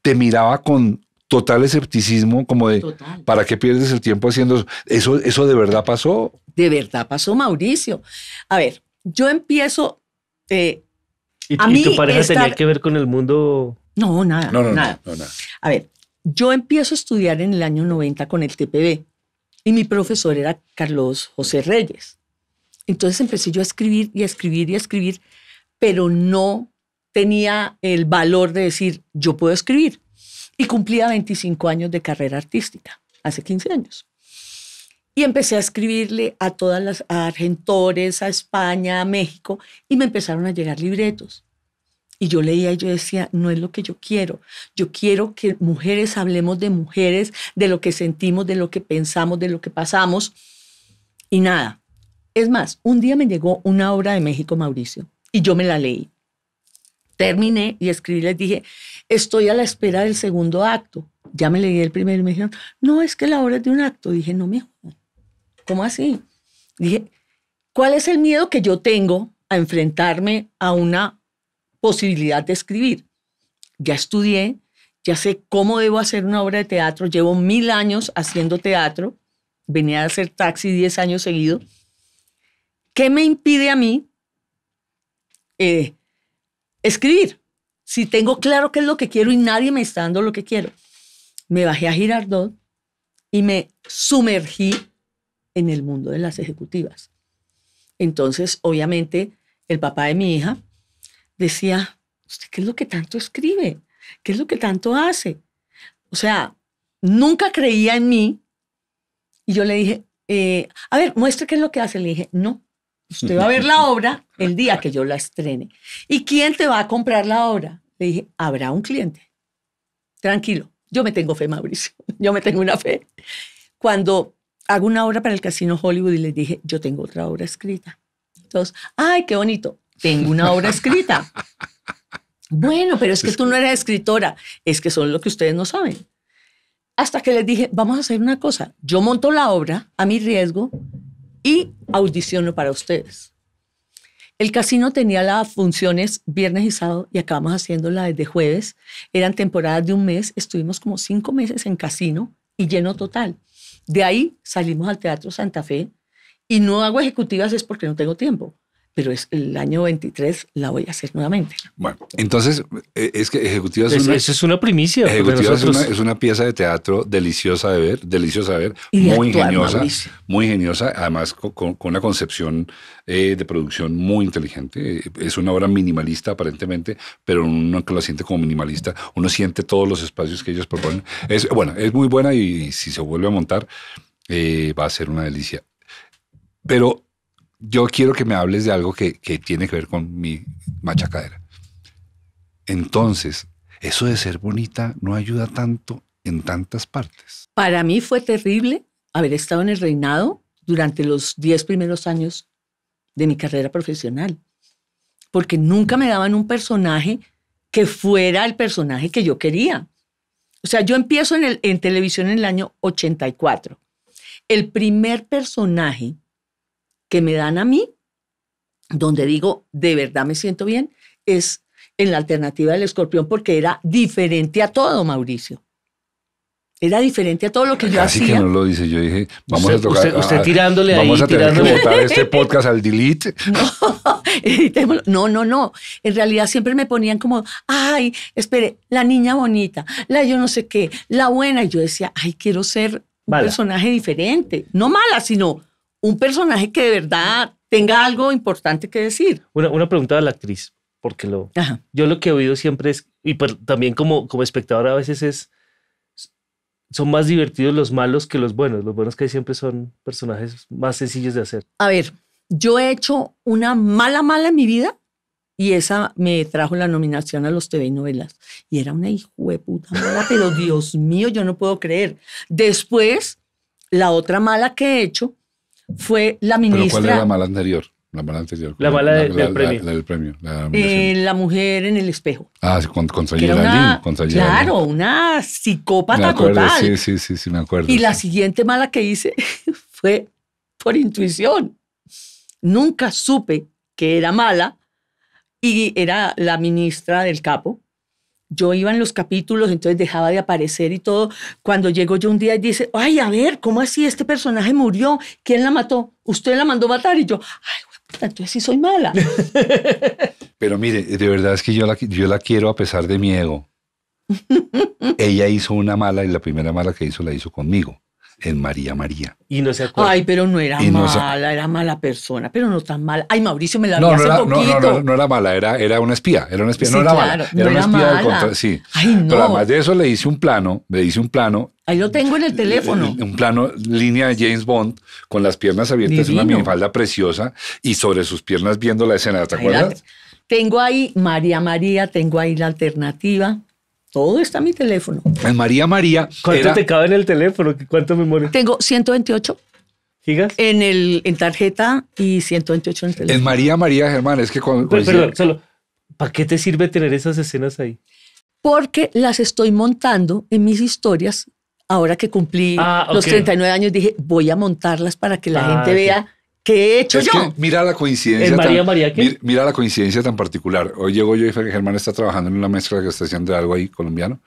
S1: te miraba con total escepticismo, como de, ¿para qué pierdes el tiempo haciendo eso? eso? de verdad pasó? De verdad pasó, Mauricio. A ver, yo empiezo eh, ¿Y, tu
S3: pareja tenía que ver con el mundo?
S2: No, nada. nada. nada. A ver, yo empiezo a estudiar en el año 90 con el TPB y mi profesor era Carlos José Reyes. Entonces empecé yo a escribir y a escribir y a escribir, pero no tenía el valor de decir, yo puedo escribir. Y cumplía 25 años de carrera artística, hace 15 años. Y empecé a escribirle a todas las a Argentores, a España, a México, y me empezaron a llegar libretos. Y yo leía y yo decía, no es lo que yo quiero. Yo quiero que mujeres hablemos de mujeres, de lo que sentimos, de lo que pensamos, de lo que pasamos. Y nada. Es más, un día me llegó una obra de México Mauricio y yo me la leí. Terminé y escribí, les dije, estoy a la espera del segundo acto. Ya me leí el primero y me dijeron, no, es que la obra es de un acto. dije, no me ¿Cómo así? Dije, ¿cuál es el miedo que yo tengo a enfrentarme a una posibilidad de escribir? Ya estudié, ya sé cómo debo hacer una obra de teatro, llevo mil años haciendo teatro, venía a hacer taxi 10 años seguido. ¿Qué me impide a mí eh, escribir? Si tengo claro qué es lo que quiero y nadie me está dando lo que quiero. Me bajé a Girardot y me sumergí en el mundo de las ejecutivas. Entonces, obviamente, el papá de mi hija decía, ¿usted qué es lo que tanto escribe? ¿Qué es lo que tanto hace? O sea, nunca creía en mí. Y yo le dije, eh, a ver, muestre qué es lo que hace. Le dije, no, usted va a ver la <laughs> obra el día que yo la estrene. ¿Y quién te va a comprar la obra? Le dije, habrá un cliente. Tranquilo, yo me tengo fe, Mauricio. <laughs> Yo me tengo una fe. Cuando hago una obra para el Casino Hollywood y les dije, yo tengo otra obra escrita. Entonces, ay, qué bonito, tengo una obra escrita. bueno, pero es que tú no eres escritora, es que son lo que ustedes no saben. Hasta que les dije, vamos a hacer una cosa, yo monto la obra a mi riesgo y audiciono para ustedes. El casino tenía las funciones viernes y sábado y acabamos haciéndola desde jueves. Eran temporadas de un mes, estuvimos como cinco meses en casino y lleno total. De ahí salimos al Teatro Santa Fe y no hago ejecutivas es porque no tengo tiempo pero es el año 23 la voy a hacer nuevamente. Bueno,
S1: entonces eh, es que Ejecutiva es, una... Eso es una primicia. Ejecutiva es una, pieza de teatro deliciosa de ver, deliciosa de ver, muy ingeniosa, muy ingeniosa, además con, una concepción eh, de producción muy inteligente. Eh, es una obra minimalista aparentemente, pero uno que la siente como minimalista, uno siente todos los espacios que ellos proponen. Es, bueno, es muy buena y si se vuelve a montar, va a ser una delicia. Pero yo quiero que me hables de algo que, tiene que ver con mi machacadera. Entonces, eso de ser bonita no ayuda tanto en tantas partes.
S2: Para mí fue terrible haber estado en el reinado durante los 10 primeros años de mi carrera profesional, porque nunca me daban un personaje que fuera el personaje que yo quería. O sea, yo empiezo en, el, en televisión en el año 84. El primer personaje que me dan a mí, donde digo, de verdad me siento bien, es en la alternativa del escorpión porque era diferente a todo, Mauricio. Era diferente a todo lo que yo hacía.
S1: Así que no lo dice. Yo dije, vamos a tocar. Usted, tirándole ahí, Vamos a tener que este podcast al delete. <laughs>
S2: No, <laughs> no, no, no. En realidad siempre me ponían como, ay, espere, la niña bonita, la yo no sé qué, la buena. Y yo decía, ay, quiero ser un personaje diferente. No mala, sino un personaje que de
S3: verdad tenga algo importante que decir. Una, pregunta a la actriz, porque lo, yo lo que he oído siempre es, y pues también como, como espectador a veces es, son más divertidos los malos que los buenos. Los buenos que siempre son personajes más sencillos de hacer.
S2: A ver, yo he hecho una mala, mala en mi vida y esa me trajo la nominación a los TV y novelas. Y era una hijueputa mala, pero Dios mío, yo no puedo creer. Después, la otra mala que he hecho fue la ministra. ¿Pero cuál era la
S1: mala anterior? La mala anterior. La mala del premio. Eh,
S2: la, mujer en el espejo.
S1: Ah, con, con Claro,
S2: una psicópata total. Sí, sí,
S1: sí, sí, me acuerdo. Y la
S2: siguiente mala que hice <laughs> fue por intuición. Nunca supe que era mala y era la ministra del capo. Yo iba en los capítulos, entonces dejaba de aparecer y todo. Cuando llego yo un día y dice, ay, a ver, ¿cómo así este personaje murió? ¿Quién la mató? Usted la mandó matar. Y yo, ay, entonces sí soy mala.
S1: <laughs> Pero mire, de verdad es que yo la, yo la quiero a pesar de mi ego. <laughs> Ella hizo una mala y la primera mala que hizo la hizo conmigo en María María.
S2: Y no Ay, pero no era mala, era mala persona, pero no tan mala. Ay, Mauricio me la no, no era, No,
S1: era mala, era, una espía, era una espía, no era mala. Era una espía De contra... sí. Ay, no. Pero además de eso le hice un plano, le hice un plano.
S2: Ahí lo tengo en el teléfono.
S1: Un plano, línea de James Bond, con las piernas abiertas, una minifalda preciosa y sobre sus piernas viendo la escena, ¿te acuerdas?
S2: tengo ahí María María, tengo ahí la alternativa. Todo está en mi teléfono.
S1: En María María. ¿Cuánto te cabe
S2: en el teléfono? ¿Cuánto memoria? Tengo 128 gigas. En, el, en tarjeta y 128 en el teléfono.
S1: En María María, Germán, es que cuando. perdón, solo. ¿Para qué te sirve tener
S3: esas escenas ahí?
S2: Porque las estoy montando en mis historias. Ahora que cumplí ah, los 39 años, dije, voy a montarlas para que la gente ah, vea ¿Qué he hecho yo?
S1: mira la coincidencia. María María Mira, la coincidencia tan particular. Hoy llego yo y Germán está trabajando en una mezcla que está haciendo algo ahí colombiano.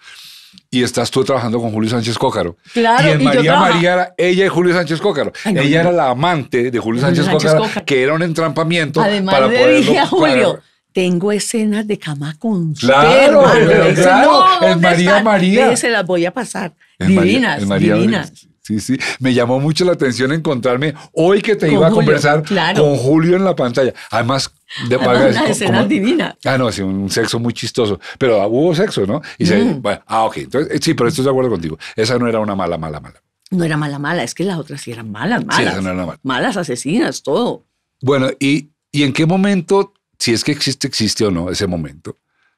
S1: Y estás tú trabajando con Julio Sánchez Cócaro. Claro. Y en María María ella y Julio Sánchez Cócaro. ella era la amante de Julio, Sánchez, Cócaro, que era un entrampamiento. Además para dije a Julio.
S2: tengo escenas de cama con
S1: claro, claro, María María. Se
S2: las voy a pasar. divinas, divinas.
S1: Sí, sí. Me llamó mucho la atención encontrarme hoy que te iba a conversar con Julio en la pantalla. Además, de pagar. Una escena divina. Ah, no, sí, un sexo muy chistoso. Pero ah, hubo sexo, ¿no? Y mm. bueno, ah, ok. Entonces, eh, sí, pero estoy de acuerdo contigo. Esa no era una mala, mala, mala.
S2: No era mala, mala. Es que las otras sí eran malas, malas. Sí, esa no
S1: era mala. Malas, asesinas, todo. Bueno, ¿y, en qué momento, si es que existe, existe o no ese momento?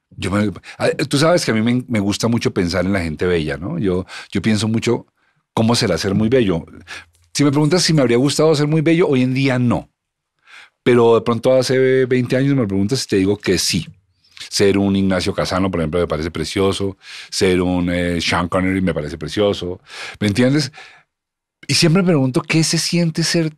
S1: Yo ah, tú sabes que a mí me, gusta mucho pensar en la gente bella, ¿no? Yo, yo pienso mucho cómo será ser muy bello. Si me preguntas si me habría gustado ser muy bello, hoy en día no. Pero de pronto hace 20 años me preguntas y te digo que sí. Ser un Ignacio Casano, por ejemplo, me parece precioso. Ser un eh, Sean Connery me parece precioso. ¿Me entiendes? Y siempre me pregunto qué se siente ser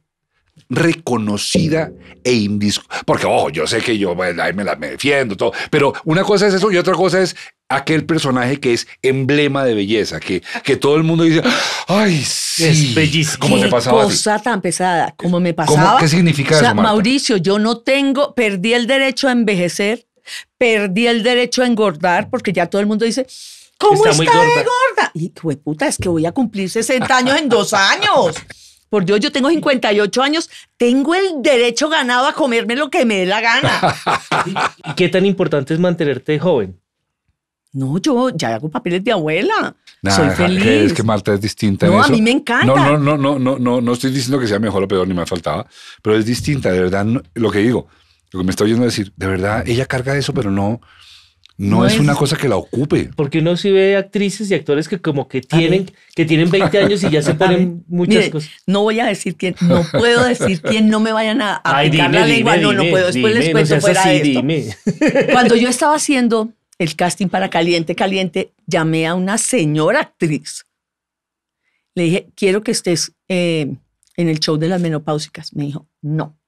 S1: reconocida e indiscutible. Porque, ojo, oh, yo sé que yo pues, me, me defiendo, todo. Pero una cosa es eso y otra cosa es aquel personaje que es emblema de belleza, que, que todo el mundo dice, ay, sí, es bellísimo. cosa
S2: tan pesada, como me pasaba. ¿Qué significa o sea, Mauricio, yo no tengo, perdí el derecho a envejecer, perdí el derecho a engordar, porque ya todo el mundo dice, ¿cómo está, gorda? Y, güey, puta, es que voy a cumplir 60 años en dos años. Por Dios, yo tengo 58 años, tengo el derecho ganado a comerme lo que me dé la gana.
S3: <laughs> qué tan importante es mantenerte joven?
S2: No, yo ya hago papeles de abuela.
S1: Soy feliz. Es que Marta es distinta. No, a mí me encanta. No, no, no, no, no, no, no estoy diciendo que sea mejor o peor, ni me faltaba, pero es distinta, de verdad, lo que digo, lo que me está oyendo decir, de verdad, ella carga eso, pero no, no, es, una cosa que la ocupe.
S3: Porque uno sí ve actrices y actores que como que tienen, que tienen 20 años y ya se ponen muchas
S2: cosas. No voy a decir quién, no puedo decir quién, no me vayan a
S3: aplicar la lengua. no, no puedo. Después les cuento fuera esto.
S2: Cuando yo estaba haciendo el casting para Caliente, Caliente, llamé a una señora actriz. Le dije, quiero que estés eh, en el show de las menopáusicas. Me dijo, no.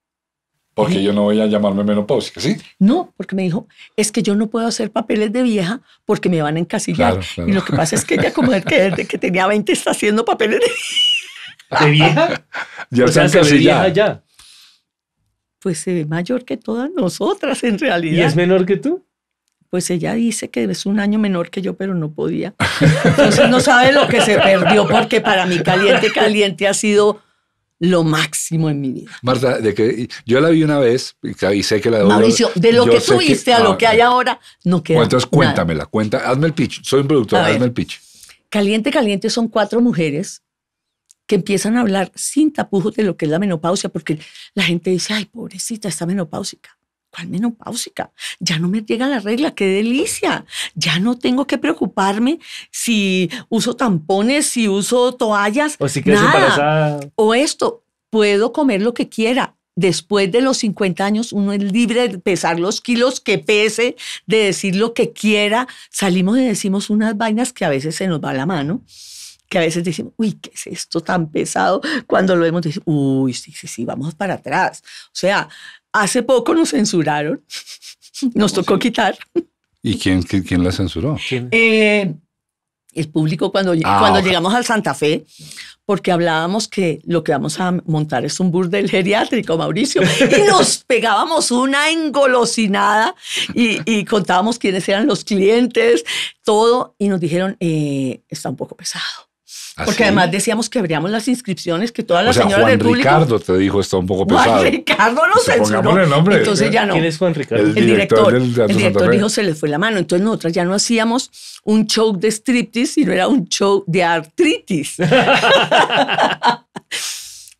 S1: Porque yo no voy a llamarme menopáusica, ¿sí?
S2: No, porque me dijo, es que yo no puedo hacer papeles de vieja porque me van a encasillar. Y lo que pasa es que ella, como es que que tenía 20 está haciendo papeles
S1: de, ¿De vieja. ya se ya.
S2: Pues se ve mayor que todas nosotras en realidad. ¿Y es menor que tú? pues ella dice que es un año menor que yo, pero no podía. Entonces no sabe lo que se perdió, porque para mí caliente, caliente ha sido lo máximo en mi vida.
S1: Marta, de que yo la vi una vez y sé que la de Mauricio, de lo que tuviste a lo que hay
S2: eh, ahora, no queda. Entonces cuéntamela,
S1: cuenta, hazme el pitch. Soy un productor, hazme el pitch.
S2: Caliente, caliente son cuatro mujeres que empiezan a hablar sin tapujos de lo que es la menopausia, porque la gente dice, ay, pobrecita, está menopáusica. ¿Cuál menopáusica? Ya no me llega la regla, qué delicia. Ya no tengo que preocuparme si uso tampones, si uso toallas. O si O esto, puedo comer lo que quiera. Después de los 50 años, uno es libre de pesar los kilos que pese, de decir lo que quiera. Salimos y decimos unas vainas que a veces se nos va la mano que a veces decimos, uy, ¿qué es esto tan pesado? Cuando lo vemos, decimos, uy, sí, sí, sí, vamos para atrás. O sea, Hace poco nos censuraron, <laughs> nos tocó quitar.
S1: ¿Y quién, quién, la censuró?
S2: Eh, el público cuando, ah, cuando llegamos al Santa Fe, porque hablábamos que lo que vamos a montar es un burdel geriátrico, Mauricio, y <laughs> nos pegábamos una engolosinada y, contábamos quiénes eran los clientes, todo, y nos dijeron, eh, está un poco pesado. ¿Ah, Porque además decíamos que abríamos las inscripciones, que todas las o señoras del público. Ricardo
S1: te dijo, esto un poco pesado. Juan
S2: Ricardo no pues censuró. El nombre. Entonces ya no. ¿Quién es Juan Ricardo? El director. El director, dijo, se le fue la mano. Entonces nosotras ya no hacíamos un show de striptease, sino era un show de artritis. <laughs> <laughs>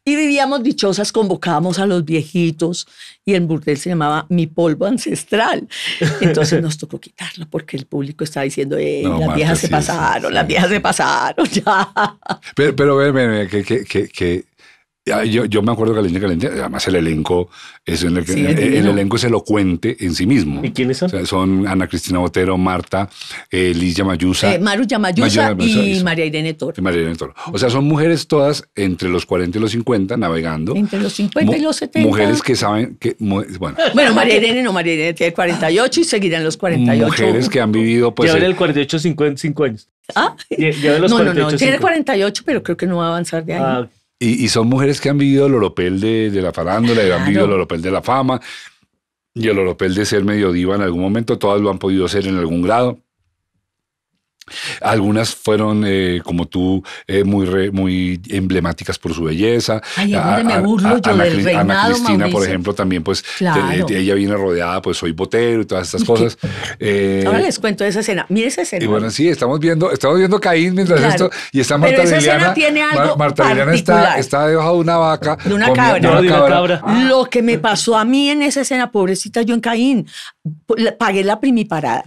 S2: Y vivíamos dichosas, convocábamos a los viejitos y el burdel se llamaba Mi Polvo Ancestral. Entonces nos tocó quitarlo porque el público estaba diciendo, las viejas se pasaron, las <laughs> viejas se pasaron, ya.
S1: Pero, pero ven, ven, que, que, que, yo, me acuerdo que Caliente Caliente, además el elenco es, el, elenco es elocuente en sí mismo. ¿Y quiénes son? son Ana Cristina Botero, Marta, eh, Liz Yamayusa. Eh, Maru Yamayusa, y,
S2: María Irene Toro. María
S1: Irene Toro. O sea, son mujeres todas entre los 40 y los 50 navegando. Entre los 50 y los 70. Mujeres que saben que... Bueno,
S2: María Irene no, María Irene tiene 48 y seguirán los 48.
S1: Mujeres que han vivido... Pues, Llevan eh, el 48 5 años. ¿Ah? abre los no, 48, no, no, no, tiene
S2: 48 pero creo que no va a avanzar de ah, ahí.
S1: Ah, y, son mujeres que han vivido el oropel de, la farándula, han vivido el oropel de la fama y el oropel de ser medio diva en algún momento. Todas lo han podido ser en algún grado. Algunas fueron, eh, como tú, eh, muy, emblemáticas por su belleza. Ay, me burlo yo Ana, Cristina, por ejemplo, también, pues, ella viene rodeada, pues, soy botero y todas estas <laughs> cosas. Eh, ahora
S2: les cuento esa escena. Mira esa escena. Y bueno,
S1: sí, estamos viendo, estamos viendo Caín mientras esto, y está Marta Pero esa escena tiene algo Marta Liliana está, debajo de una vaca. De una cabra.
S2: Lo que me pasó a mí en esa escena, pobrecita yo en Caín, pagué la primiparada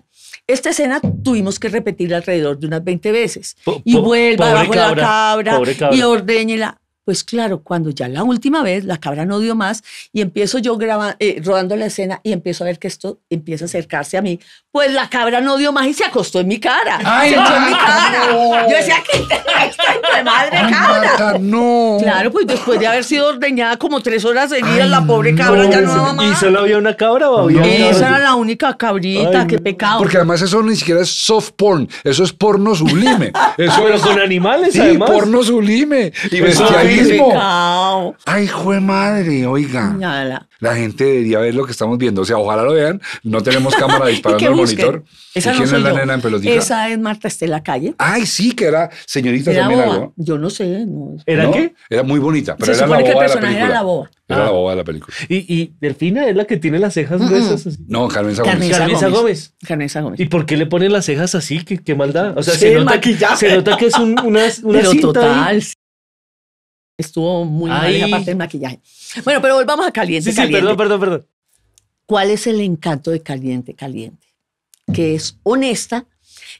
S2: esta escena tuvimos que repetirla alrededor de unas 20 veces. y vuelva bajo la cabra, cabra, y ordéñela. Pues claro, cuando ya la última vez la cabra no dio más y empiezo yo grabando, eh, rodando la escena y empiezo a ver que esto empieza a acercarse a mí, pues la cabra no dio más y se acostó en mi cara. Ay, se en mi cara. Yo decía, ¿qué
S3: te madre cabra?
S2: no. Claro, pues después de haber sido ordeñada como tres horas seguidas, la pobre cabra ya no daba más. ¿Y
S1: solo había una cabra o había Esa era la
S2: única cabrita, qué pecado. Porque
S1: además eso ni siquiera es soft porn, eso es porno sublime. Eso <laughs> ah, Pero es... con animales, sí, además. porno sublime. Y Ay, jue madre, oiga. La gente debería ver lo que estamos viendo. O sea, ojalá lo vean. No tenemos cámara <laughs> disparando el monitor. Esa quién es la yo. nena en pelotita? Esa
S2: es Marta la Calle. Ay, sí, que era
S1: señorita era también Yo
S2: no sé. No. ¿Era qué?
S1: Era muy bonita, pero Se era supone la que el personaje era la boba. Era la ah. boba de la película. ¿Y, y Delfina es la que tiene las cejas gruesas. No, Carmen Gómez.
S3: Carmenza Gómez. ¿Y por qué le ponen las cejas así? ¿Qué, qué maldad? O sea, se, nota, se, nota, que es un, una, una Pero total. Estuvo muy mal aparte parte
S2: del maquillaje. Bueno, pero volvamos a Caliente. Sí, caliente. sí, perdón, perdón, perdón. ¿Cuál es el encanto de Caliente, Caliente? Que es honesta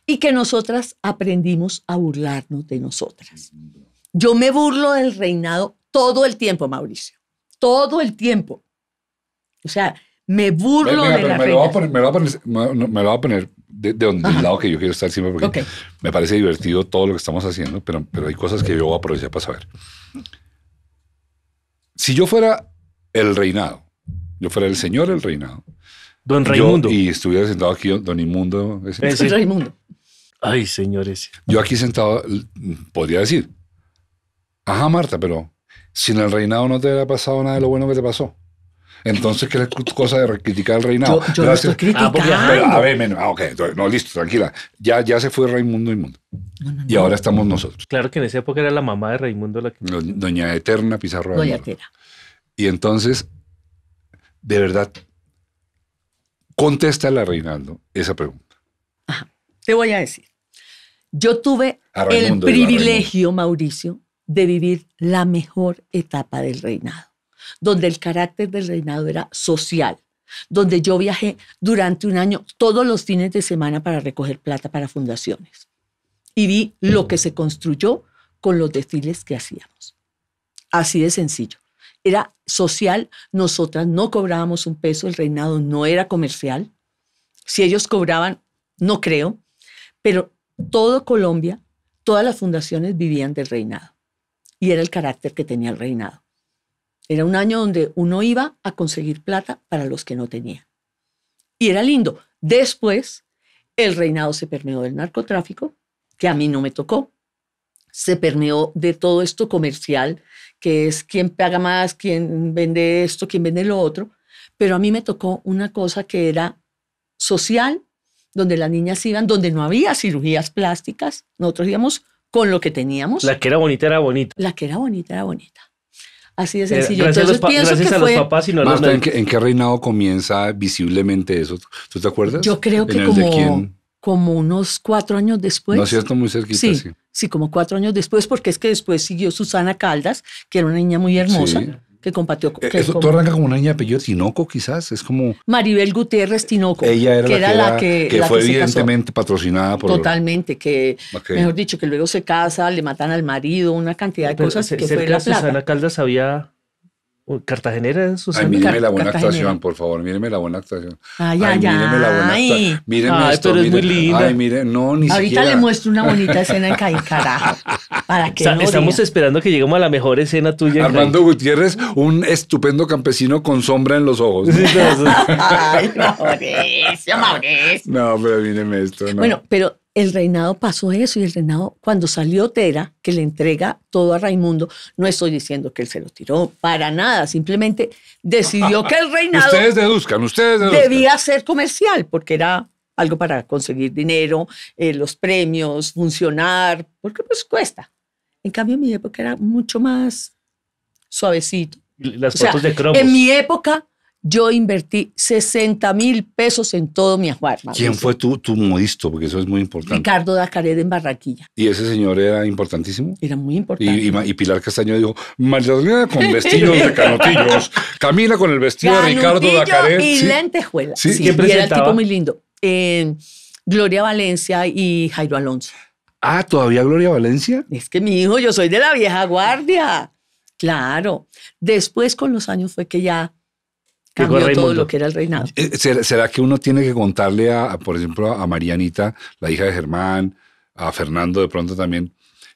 S2: y que nosotras aprendimos a burlarnos de nosotras. Yo me burlo del reinado todo el tiempo, Mauricio. Todo el tiempo. O sea, me burlo de la me, me, lo
S1: lo voy a poner de, de donde, del lado que yo quiero estar siempre, porque me parece divertido todo lo que estamos haciendo, pero, pero hay cosas que yo voy a aprovechar para saber. Si yo fuera el reinado, yo fuera el señor el reinado, Don Raimundo. y estuviera sentado aquí, Don Inmundo. Pues, Raimundo. Ay, señores. Yo aquí sentado podría decir, ajá, Marta, pero sin el reinado no te hubiera pasado nada de lo bueno que te pasó. Entonces, ¿qué es cosa de criticar al reinado? Yo, yo no estoy ah, a ver, menos. Ah, ok. No, listo, tranquila. Ya, ya se fue Raimundo Inmundo. Mundo. y ahora estamos nosotros. Claro que en esa época era la mamá de Raimundo la que... Doña Eterna Pizarro. Doña Eterna. Y entonces, de verdad, contesta a Reinaldo esa pregunta.
S2: Ajá. Te voy a decir. Yo tuve el privilegio, Mauricio, de vivir la mejor etapa del reinado donde el carácter del reinado era social, donde yo viajé durante un año todos los fines de semana para recoger plata para fundaciones. Y vi lo que se construyó con los desfiles que hacíamos. Así de sencillo. Era social, nosotras no cobrábamos un peso, el reinado no era comercial. Si ellos cobraban, no creo, pero todo Colombia, todas las fundaciones vivían del reinado. Y era el carácter que tenía el reinado. Era un año donde uno iba a conseguir plata para los que no tenía. Y era lindo. Después, el reinado se permeó del narcotráfico, que a mí no me tocó. Se permeó de todo esto comercial, que es quién paga más, quién vende esto, quién vende lo otro. Pero a mí me tocó una cosa que era social, donde las niñas iban, donde no había cirugías plásticas. Nosotros íbamos con lo que teníamos. La que era bonita era bonita. La que era bonita era bonita. Así de eh, sencillo. Gracias Entonces, a los, que papás y
S1: ¿en, qué, ¿en, qué, reinado comienza visiblemente eso? ¿Tú te acuerdas? Yo creo que
S2: como, unos cuatro años después. No es cierto, muy cerquita. Sí, como cuatro años después, porque es que después siguió Susana Caldas, que era una niña muy hermosa que compartió eh, Que Eso todo arranca
S1: como una niña de apellido Tinoco, quizás. Es como.
S2: Maribel Gutiérrez Tinoco. Ella era, la, que que, fue evidentemente
S1: patrocinada por.
S2: Totalmente, que, mejor dicho, que luego se casa, le matan al marido,
S3: una cantidad de cosas. que cerca fue la Susana Caldas había Uh, Cartagenera, Susana. Ay, míreme la buena actuación,
S1: por favor. Míreme la buena actuación. Ay, ah, ay, ay. Míreme la buena actuación. Míreme ay, esto, pero míreme. es muy linda. Ay, mire, no, ni siquiera. Ahorita le muestro una bonita <laughs> escena en
S2: Caicara. Para que o estamos
S1: esperando que lleguemos a la mejor escena tuya. Armando Gutiérrez, un estupendo campesino con sombra en los ojos. <laughs> ay, Mauricio, Mauricio. No, pero míreme esto. No. Bueno,
S2: pero el reinado pasó eso y el reinado, cuando salió Tera, que le entrega todo a Raimundo, no estoy diciendo que él se lo tiró, para nada, simplemente decidió que el reinado... ustedes deduzcan, ustedes Debía ser comercial, porque era algo para conseguir dinero, eh, los premios, funcionar, porque pues cuesta. En cambio, en mi época era mucho más suavecito.
S1: Las fotos de cromos. En mi
S2: época yo invertí 60 mil pesos en todo mi ajuar. ¿Quién fue
S1: tu, modisto? Porque eso es muy importante.
S2: Ricardo Dacared en Barraquilla.
S1: ¿Y ese señor era importantísimo? Era muy importante. Y, Pilar Castaño dijo, Magdalena con vestidos de canotillos, <laughs> camina con el vestido de Ricardo Dacared. Y sí. lentejuela. Sí, y era el tipo muy
S2: lindo. Eh, Gloria Valencia y Jairo Alonso.
S1: Ah, ¿todavía Gloria Valencia? Es
S2: que mi hijo, yo soy de la vieja guardia. Claro. Después con los años fue que ya
S1: cambió todo lo que era el reinado. Eh, eh, ¿Será que uno tiene que contarle, por ejemplo, a Marianita, la hija de Germán, a Fernando de pronto también,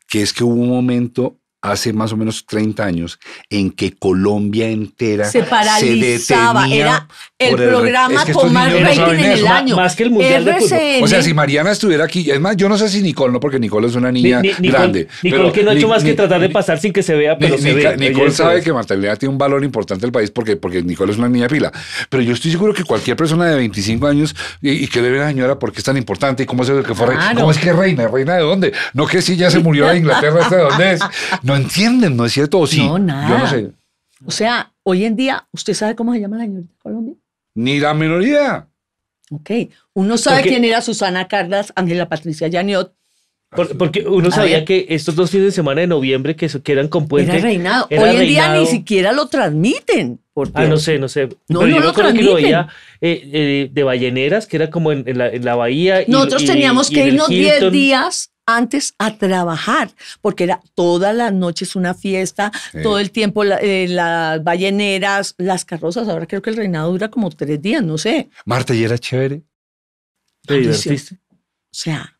S1: que es que hubo un momento hace más o menos 30 años en que Colombia entera se paralizaba. era el programa más en el año. Más que el mundial de fútbol. O sea, si Mariana estuviera aquí, es más, yo no sé si Nicole, porque Nicole es una niña grande. Nicole, que no ha hecho más que tratar de pasar sin que se vea, pero se Nicole sabe que Marta Lea tiene un valor importante el país porque, porque Nicole es una niña pila. Pero yo estoy seguro que cualquier persona de 25 años y, que debe la señora porque es tan importante y cómo es que ¿Cómo es que reina? ¿Reina de dónde? No que si ya se murió de Inglaterra, ¿este ¿de dónde es? No, <laughs> no entienden, ¿no es cierto? ¿O sí? No, nada. no
S2: O sea, hoy en día, ¿usted sabe cómo se llama la señorita Colombia?
S1: Ni la minoría. Ok.
S2: Uno sabe quién era Susana Cardas, Ángela Patricia Yaniot. Porque, uno sabía
S3: que estos dos fines de semana de noviembre que, que eran compuestos Era reinado. hoy en día ni
S2: siquiera lo transmiten.
S3: Porque... Ah, no sé, no sé. No, Pero yo lo veía eh, eh, de balleneras, que era como en, la, bahía. Nosotros teníamos que irnos 10 días
S2: antes a trabajar, porque era todas las noches una fiesta, todo el tiempo eh, las balleneras, las carrozas. Ahora creo que el reinado dura como tres días, no sé.
S1: Marta, ¿y era chévere? ¿Te divertiste? O
S2: sea,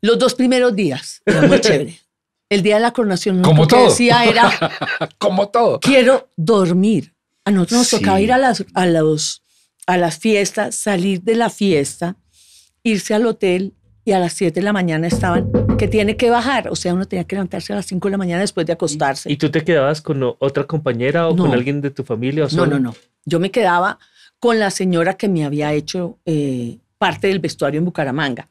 S2: los dos primeros días, era muy <laughs> chévere. El día de la coronación, como todo. decía era, <laughs> como todo. Quiero dormir. A ah, nosotros nos tocaba ir a las, a, los, a las fiestas, salir de la fiesta, irse al hotel y a las 7 de la mañana estaban, que tiene que bajar, o sea, uno tenía que levantarse a las 5 de la mañana después de acostarse. ¿Y
S3: tú te quedabas con otra compañera o con alguien de tu familia? O no, no, no.
S2: Yo me quedaba con la señora que me había hecho eh, parte del vestuario en Bucaramanga,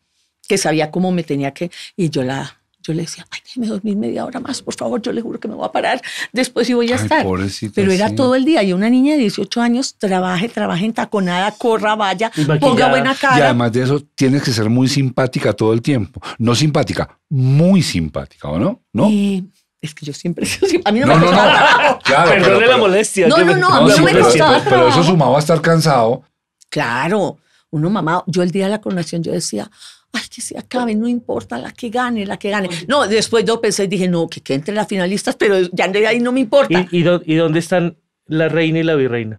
S2: que sabía cómo me tenía que, y yo la, yo le decía, ay, déjeme dormir media hora más, por favor, yo le juro que me voy a parar, después y voy a estar. Pero era todo el día y una niña de 18 años trabaje, trabaje en taconada, corra, vaya, ponga buena cara. Y además
S1: de eso, tienes que ser muy simpática todo el tiempo. No simpática, muy simpática, ¿o no? ¿No? Eh, es que yo siempre a mí no, me gustaba. no, Perdón de la molestia. No, no, no, a no, me pero, pero, eso sumaba a estar cansado.
S2: Claro, uno mamá, yo el día de la coronación yo decía, ay, que se acabe, no importa la que gane, la que gane. No, después yo pensé, dije, no, que, que entre las finalistas, pero ya de ahí no me importa. ¿Y, dónde están la
S3: reina y la virreina?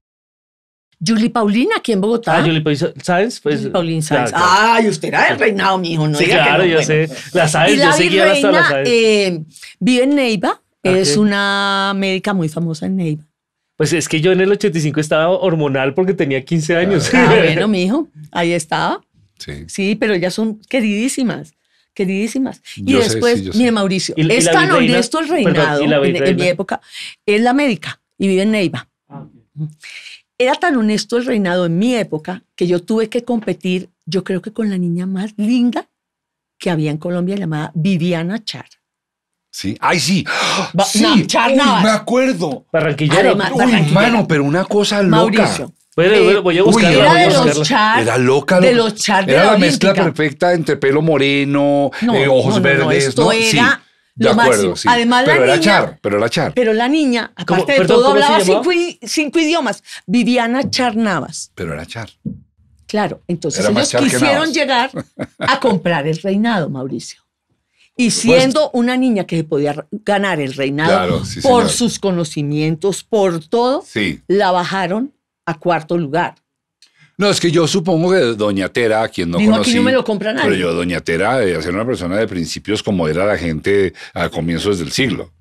S3: Julie Paulina aquí en Bogotá. Ah, Julie Paulina Sáenz. Pues, Julie Paulina Sáenz.
S2: Ah, y usted era el reinado, mijo. No sí, claro, yo sé.
S3: La sabes, yo sé la Sáenz.
S2: Eh, vive en Neiva, ah, es una médica muy famosa en Neiva.
S3: Pues es que yo en el 85 estaba hormonal porque tenía 15 años. Ah, bueno, <laughs>
S2: mijo, ahí estaba. Sí. pero ellas son queridísimas queridísimas. Y después, mire, Mauricio, es tan honesto el reinado en, mi época. Es la médica y vive en Neiva. Ah, Era tan honesto el reinado en mi época que yo tuve que competir, yo creo que con la niña más linda que había en Colombia, llamada Viviana Char.
S1: Sí, ay, sí. sí, no, me acuerdo. Barranquilla. Además, Uy, pero una cosa loca. Mauricio, eh, era, de Los char, era loca. de los char Era la, la mezcla perfecta entre pelo moreno, ojos eh, verdes. ojos no, no, verdes. esto era... lo pero la era Char, pero era Char.
S2: Pero la niña, aparte de todo, hablaba cinco, idiomas. Viviana Char Navas. Pero era Char. Claro, entonces ellos quisieron llegar a <laughs> comprar el reinado, Mauricio. Y pues siendo una niña que podía ganar el reinado por sus conocimientos, por todo, la bajaron a cuarto lugar.
S1: No, es que yo supongo que Doña Tera, quien no Digo, aquí no me lo compra nadie. Pero yo, Doña Tera, de eh, ser una persona de principios como era la gente a comienzos del siglo.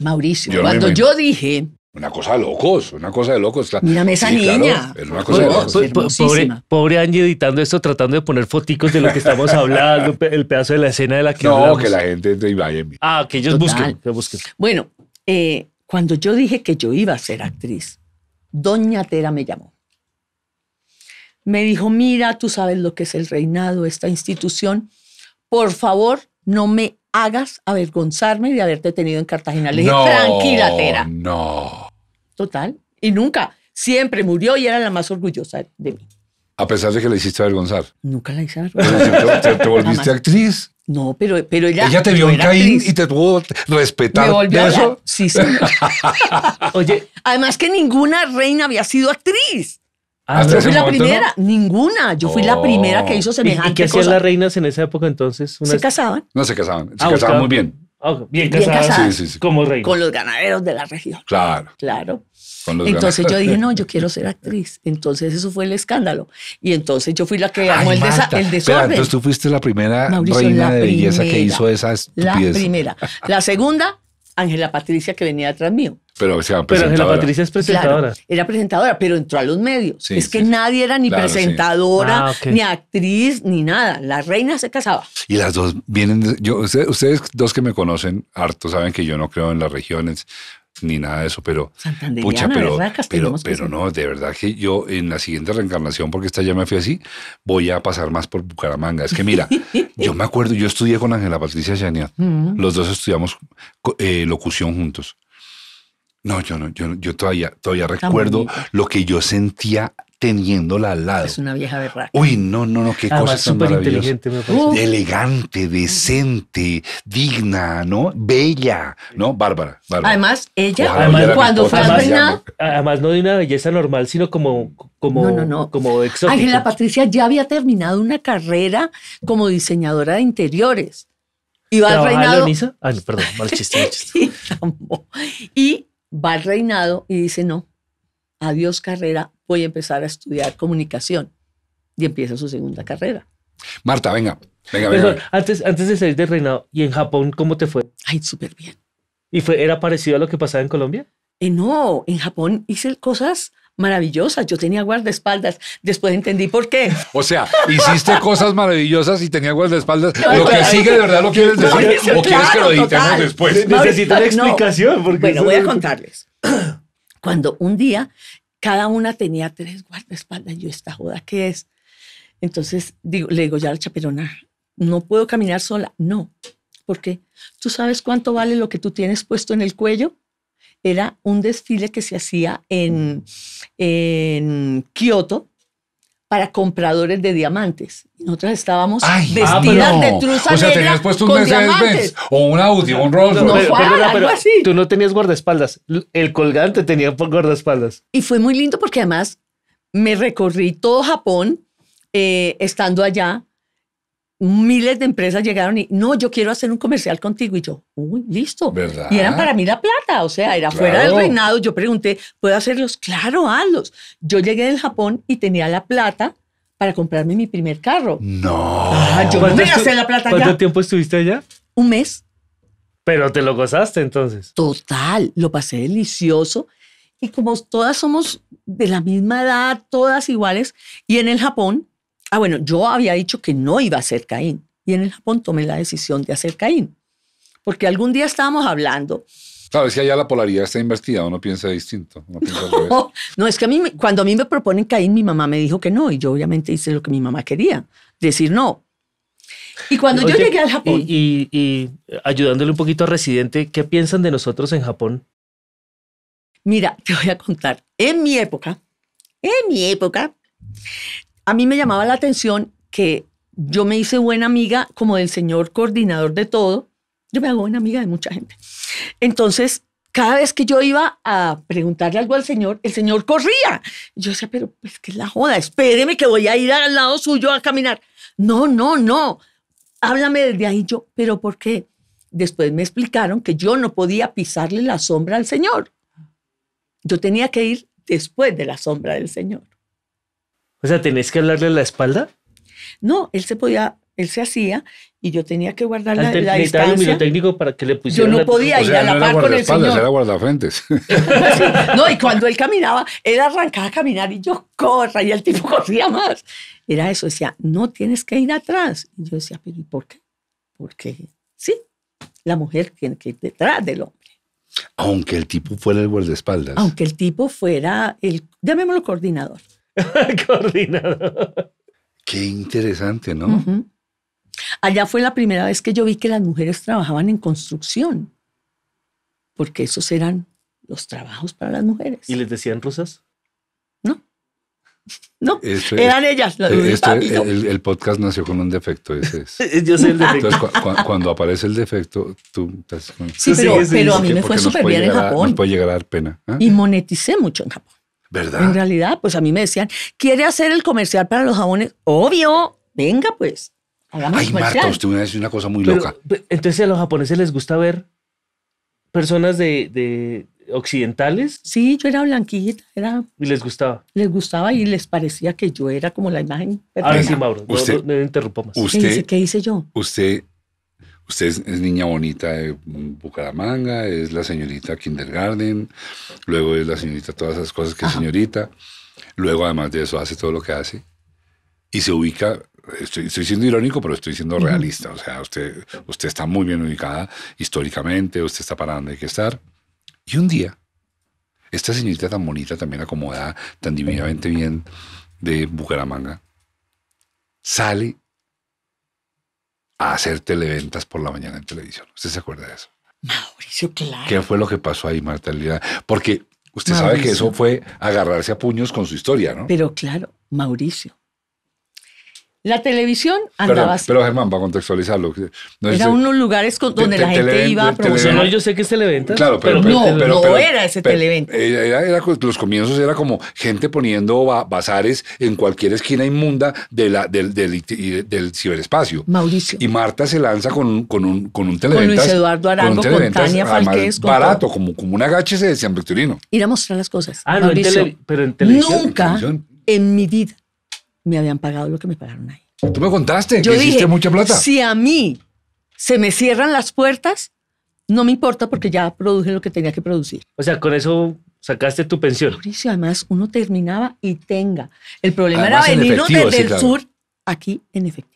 S2: Mauricio, cuando yo
S1: dije una cosa de locos, una cosa de locos. Mírame esa niña. Pues, pues, pues, pobre,
S3: pobre Angie editando esto, tratando de poner foticos de lo que estamos <laughs> hablando, el pedazo de la escena de la que No, que la
S1: gente de vaya.
S2: Ah,
S3: que ellos busquen,
S2: Bueno, eh, cuando yo dije que yo iba a ser actriz, Doña Tera me llamó. Me dijo, mira, tú sabes lo que es el reinado, esta institución. Por favor, no me hagas avergonzarme de haberte tenido en Cartagena. Le dije, no, tranquila, Tera.
S1: No.
S2: Total. Y nunca. Siempre murió y era la más orgullosa de mí.
S1: A pesar de que la hiciste avergonzar.
S2: Nunca
S3: la hice avergonzar. Te, volviste
S1: actriz. No,
S2: pero, pero ella.
S1: Ella te vio en Caín y te tuvo respetar. Me volvió a eso? Sí, sí.
S2: <laughs> Oye. Además que ninguna reina había sido actriz.
S1: Ah, yo fui la primera,
S2: ninguna. Yo fui la primera que hizo semejante. Oh. ¿Y, y qué hacían las
S3: reinas en esa época entonces?
S2: Se casaban.
S1: No se casaban, se ah, casaban muy bien. Ah, bien casadas, sí, sí, sí. como reinas. Con
S2: los ganaderos de la región. Claro. Claro
S1: entonces yo dije, no,
S2: yo quiero ser actriz. Entonces eso fue el escándalo. Y entonces yo fui la que llamó el, desorden. entonces tú
S1: fuiste la primera reina de belleza que hizo esa estupidez. La primera.
S2: La segunda, Ángela Patricia, que venía detrás mío.
S1: Pero, Ángela Patricia es presentadora.
S2: era presentadora, pero entró a los medios. es que nadie era ni presentadora, ah, ni actriz, ni nada. La reina se casaba.
S1: Y las dos vienen, yo, ustedes dos que me conocen harto saben que yo no creo en las regiones ni nada de eso, pero. Pucha, pero, pero, pero no, de verdad que yo en la siguiente reencarnación, porque esta ya me fui así, voy a pasar más por Bucaramanga. Es que mira, <laughs> yo me acuerdo, yo estudié con Ángela Patricia Chania. Los dos estudiamos eh, locución juntos. No, yo no, yo, yo todavía, todavía recuerdo lo que yo sentía teniéndola al lado. Es
S2: una vieja berraca. Uy,
S1: no, no, no, qué Además, ah, cosa tan súper Inteligente, me parece. Elegante, decente, digna, ¿no? Bella, ¿no? Bárbara. Además,
S2: ella, además, cuando fue reinado.
S1: además, no
S3: de una belleza normal, sino como, como, no, no, no. como exótica. Ángela
S2: Patricia ya había terminado una carrera como diseñadora de interiores.
S3: Y al Reinado. Nisa? Ay, ah, perdón, mal chiste, mal <laughs> chiste.
S2: y, y va al Reinado y dice: No, adiós carrera, voy a empezar a estudiar comunicación. Y empieza su segunda carrera.
S3: Marta, venga, venga, venga. antes, antes de salir de reinado, ¿y en Japón cómo te fue? Ay, súper bien. ¿Y fue, era parecido a lo que pasaba en Colombia? Eh, no, en Japón hice
S2: cosas maravillosas. Yo tenía guardaespaldas. Después entendí por qué.
S1: O sea, hiciste cosas maravillosas y tenía guardaespaldas. lo que sigue, de verdad, lo quieres decir. o quieres que lo editemos después. Necesito una explicación. Porque bueno, voy a contarles.
S2: Cuando un día cada una tenía tres guardaespaldas, yo, ¿esta joda qué es? Entonces le digo ya al la chaperona, no puedo caminar sola. No, porque tú sabes cuánto vale lo que tú tienes puesto en el cuello. Era un desfile que se hacía en, en Kioto para compradores de diamantes. Nosotros estábamos vestidas ah, de truza O sea, tenías puesto un mercedes
S1: o un Audi un
S3: Rolls pero, Tú no tenías guardaespaldas. El colgante tenía guardaespaldas.
S2: Y fue muy lindo porque además me recorrí todo Japón eh, estando allá miles de empresas llegaron y, no, yo quiero hacer un comercial contigo. Y yo, uy, listo. Y eran para mí la plata, o sea, era fuera del reinado. Yo pregunté, ¿puedo hacerlos? Claro, hazlos. Yo llegué del Japón y tenía la plata para comprarme mi primer carro. No.
S3: Ah, yo me gasté la plata ¿Cuánto tiempo estuviste allá?
S2: Un mes. Pero te lo gozaste entonces. Total, lo pasé delicioso. Y como todas somos de la misma edad, todas iguales, y en el Japón Ah, bueno, yo había dicho que no iba a ser Caín. Y en el Japón tomé la decisión de hacer Caín. Porque algún día estábamos hablando.
S1: ¿Sabes si allá la polaridad está invertida, uno piensa distinto.
S2: <laughs> no, es que a mí, cuando a mí me proponen Caín, mi mamá me dijo que no. Y yo obviamente hice lo que mi mamá quería,
S3: decir no.
S2: Y cuando yo llegué al Japón.
S3: y, ayudándole un poquito a Residente, ¿qué piensan de nosotros en Japón?
S2: Mira, te voy a contar. En mi época, en mi época, a mí me llamaba la atención que yo me hice buena amiga como del señor coordinador de todo. Yo me hago buena amiga de mucha gente. Entonces, cada vez que yo iba a preguntarle algo al señor, el señor corría. Yo decía, pero pues que la joda, espéreme que voy a ir al lado suyo a caminar. No, no, no. Háblame desde ahí yo, pero ¿por qué? Después me explicaron que yo no podía pisarle la sombra al señor. Yo tenía que ir después de la sombra del señor.
S3: O sea, ¿tenés que hablarle a la espalda?
S2: No, él se podía, él se hacía y yo tenía que guardar la, la distancia.
S1: para que le Yo no podía ir a la par con el señor. Era guardafrentes. <laughs>
S2: no, y cuando él caminaba, él arrancaba a caminar y yo corra y el tipo <laughs> corría más. Era eso, decía, no tienes que ir atrás. Y yo decía, pero ¿y por qué? Porque sí, la mujer tiene que ir detrás del hombre.
S1: Aunque el tipo fuera el guardaespaldas.
S2: Aunque el tipo fuera el, llamémoslo coordinador. <laughs>
S1: coordinador. Qué interesante, ¿no?
S2: Allá fue la primera vez que yo vi que las mujeres trabajaban en construcción, porque esos eran los trabajos para las mujeres.
S3: ¿Y les decían rosas? No. No, eran ellas. Las eh,
S1: el, podcast nació con un defecto, ese <laughs> Yo sé el defecto. Entonces, cuando aparece el defecto, tú Sí, pero, a mí me fue súper bien en Japón. puede llegar a dar pena. ¿eh? Y
S2: moneticé mucho en Japón. ¿Verdad? En realidad, pues a mí me decían, ¿quiere hacer el comercial para los jabones? Obvio, venga
S3: pues. Hagamos Ay, Marta, usted
S1: una una cosa muy loca.
S3: Pues, entonces a los japoneses les gusta ver personas de, occidentales. Sí, yo era blanquita, era.
S1: Y les gustaba.
S2: Les gustaba y les parecía que yo era como la imagen. Perfecta.
S1: Ahora sí, Mauro, usted, no, interrumpo más. ¿Qué, dice ¿Qué hice yo? Usted Usted es, niña bonita de Bucaramanga, es la señorita kindergarten, luego es la señorita todas esas cosas que es señorita. Luego, además de eso, hace todo lo que hace y se ubica. Estoy, siendo irónico, pero estoy siendo realista. O sea, usted, usted está muy bien ubicada históricamente, usted está para donde hay que estar. Y un día, esta señorita tan bonita, también acomodada, tan divinamente bien de Bucaramanga, sale a hacer televentas por la mañana en televisión. ¿Usted se acuerda de eso?
S2: Mauricio, claro.
S1: ¿Qué fue lo que pasó ahí, Marta Porque
S2: usted sabe que eso
S1: fue agarrarse a puños con su historia, ¿no?
S2: Pero claro, Mauricio, la televisión andaba Pero
S1: Germán, para contextualizarlo. No era unos
S2: lugares donde la gente iba a
S1: promocionar. yo sé que es Televenta. Claro, pero, no, era ese Televenta. Eh, era, era, los comienzos era como gente poniendo bazares en cualquier esquina inmunda del, del, del, ciberespacio. Mauricio. Y Marta se lanza con, con un, con un Televenta. Con Luis Eduardo Arango, con, con Tania Falquez. barato, como, como un agache de San Victorino.
S2: Ir a mostrar las cosas. Ah, no, en tele,
S1: pero en televisión. Nunca
S2: en mi vida me habían pagado lo que me pagaron ahí.
S1: Tú me
S3: contaste que hiciste mucha plata. Si
S2: a mí se me cierran las puertas, no me importa porque ya produje lo que tenía que producir.
S3: O sea, con eso sacaste tu pensión. Mauricio, además
S2: uno terminaba y tenga. El problema era venirnos desde el sur aquí en efectivo.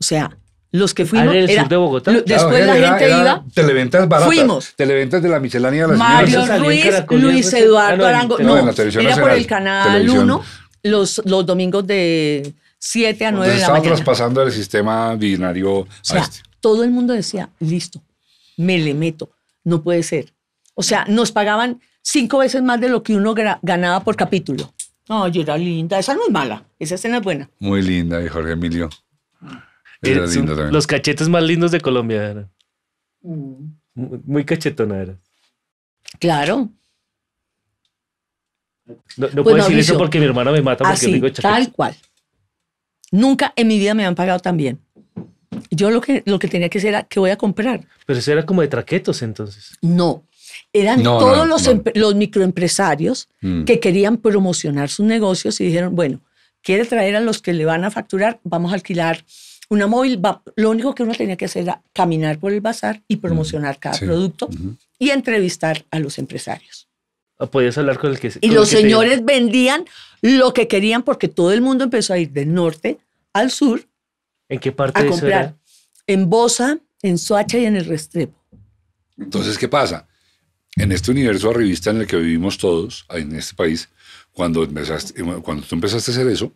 S2: O sea, los que fuimos. Ah, era el sur de Bogotá. después la gente iba.
S1: Televentas baratas. Fuimos. Televentas de la miscelánea de la Mario Ruiz, Luis Eduardo Arango. Ah, no, no era por el canal 1
S2: los, los domingos de 7 a 9 de la mañana.
S1: traspasando el sistema binario. O sea, este.
S2: todo el mundo decía, listo, me le meto, no puede ser. O sea, nos pagaban cinco veces más de lo que uno ganaba por capítulo. No, era linda, esa no es mala, esa escena es buena.
S1: Muy linda, y Jorge Emilio. Era eh, linda también. Los cachetes más lindos de
S3: Colombia eran. Mm. Muy cachetona era. Claro. No, pues puedo decir eso porque mi hermana me mata porque Así, Tal
S2: cual. Nunca en mi vida me han pagado tan bien. Yo lo que, lo que tenía que hacer era que voy a comprar.
S3: Pero eso era como de traquetos entonces.
S2: No. Eran todos los, microempresarios mm. que querían promocionar sus negocios y dijeron, bueno, quiere traer a los que le van a facturar, vamos a alquilar una móvil. Lo único que uno tenía que hacer era caminar por el bazar y promocionar mm. cada producto y entrevistar a los empresarios
S3: podías hablar con el que... Y los señores
S2: vendían lo que querían porque todo el mundo empezó a ir del norte al sur.
S1: ¿En qué parte a de comprar?
S2: En Bosa, en Soacha y en el Restrepo.
S1: Entonces, ¿qué pasa? En este universo arribista en el que vivimos todos, en este país, cuando, cuando tú empezaste a hacer eso,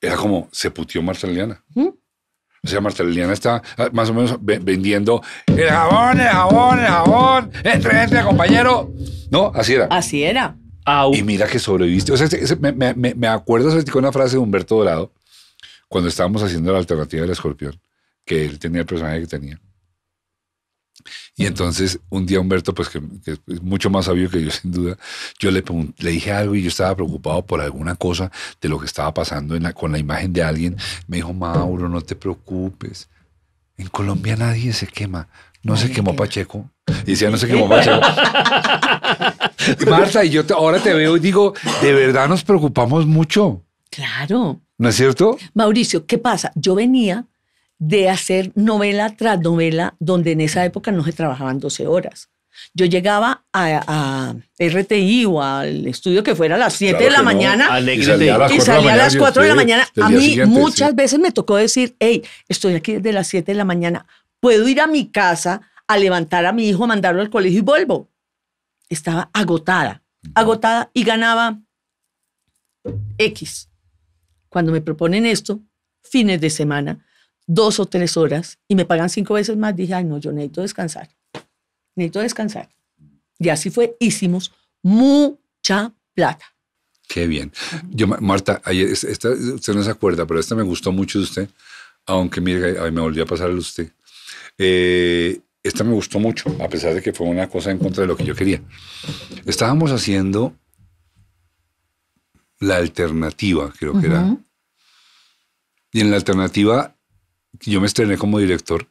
S1: era como, se putió Marzaliana. O sea, Marta Liliana está ah, más o menos vendiendo el jabón, el jabón, el jabón, entre, entre, compañero. No, así era. Así era. Y mira que sobreviviste. O sea, me, me, me acuerdo con una frase de Humberto Dorado cuando estábamos haciendo la alternativa del escorpión, que él tenía el personaje que tenía. Y entonces un día Humberto, pues que, es mucho más sabio que yo <laughs> sin duda, yo le, le dije algo y yo estaba preocupado por alguna cosa de lo que estaba pasando en la, con la imagen de alguien. Me dijo, Mauro, no te preocupes. En Colombia nadie se quema. No se quemó Pacheco. Y decía, no se quemó <laughs> Pacheco. Marta, y yo ahora te veo y digo, de verdad nos preocupamos mucho.
S2: Claro. ¿No es cierto? Mauricio, ¿qué pasa? Yo venía de hacer novela tras novela, donde en esa época no se trabajaban 12 horas. Yo llegaba a, RTI o al estudio que fuera a las 7 de la mañana y salía a las 4 de la mañana. A mí muchas veces me tocó decir, hey, estoy aquí desde las 7 de la mañana, puedo ir a mi casa a levantar a mi hijo, a mandarlo al colegio y vuelvo. Estaba agotada, agotada y ganaba X. Cuando me proponen esto, fines de semana, dos o tres horas y me pagan cinco veces más, dije, ay, no, yo necesito descansar. Necesito descansar. Y así fue, hicimos mucha plata.
S1: Qué bien. Yo, Marta, esta, usted no se acuerda, pero esta me gustó mucho de usted, aunque mire, me volvió a pasar el usted. Eh, esta me gustó mucho, a pesar de que fue una cosa en contra de lo que yo quería. Estábamos haciendo la alternativa, creo que era. Y en la alternativa yo me estrené como director.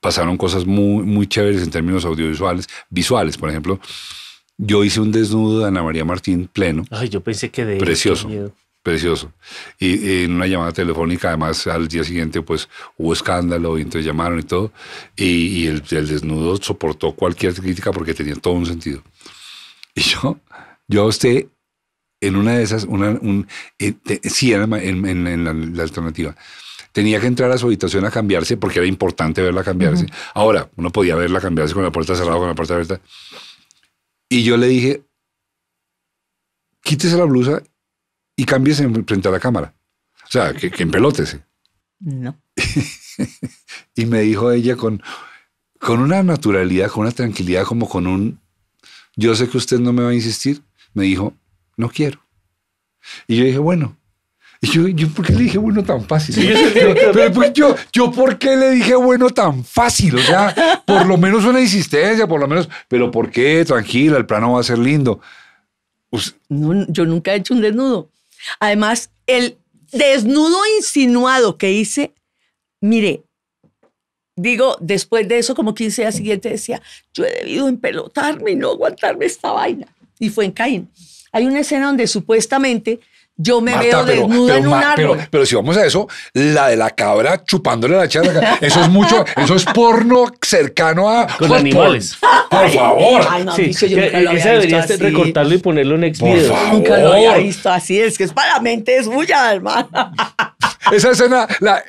S1: Pasaron cosas muy, muy chéveres en términos audiovisuales, visuales, por ejemplo. Yo hice un desnudo de Ana María Martín pleno.
S3: Ay, yo pensé que de precioso,
S1: precioso. Y, en una llamada telefónica, además al día siguiente, pues hubo escándalo y entonces llamaron y todo. Y, el, desnudo soportó cualquier crítica porque tenía todo un sentido. Y yo, yo a usted en una de esas, una, un, eh, en, la, la alternativa tenía que entrar a su habitación a cambiarse porque era importante verla cambiarse. Ahora, uno podía verla cambiarse con la puerta cerrada, con la puerta abierta. Y yo le dije, quítese la blusa y cámbiese frente a la cámara. O sea, que, que empelótese.
S2: No. <laughs>
S1: y me dijo ella con, con una naturalidad, con una tranquilidad, como con un, yo sé que usted no me va a insistir. Me dijo, no quiero. Y yo dije, bueno, y yo, yo, ¿por qué le dije bueno tan fácil? Pues, yo, yo, ¿por qué le dije bueno tan fácil? O sea, por lo menos una insistencia, por lo menos, pero ¿por qué? Tranquila, el plano va a ser lindo.
S2: yo nunca he hecho un desnudo. Además, el desnudo insinuado que hice, mire, digo, después de eso, como 15 días siguiente decía, yo he debido empelotarme y no aguantarme esta vaina. Y fue en Caín. Hay una escena donde supuestamente yo me veo desnuda en un árbol.
S1: Pero, si vamos a eso, la de la cabra chupándole la charla, eso es mucho, eso es porno cercano a con animales. Por favor. Ay, no, sí. yo nunca lo había visto recortarlo y ponerlo en Xvideos. Nunca lo había
S2: visto así, es que es para la mente es suya, hermano. <laughs> Esa escena,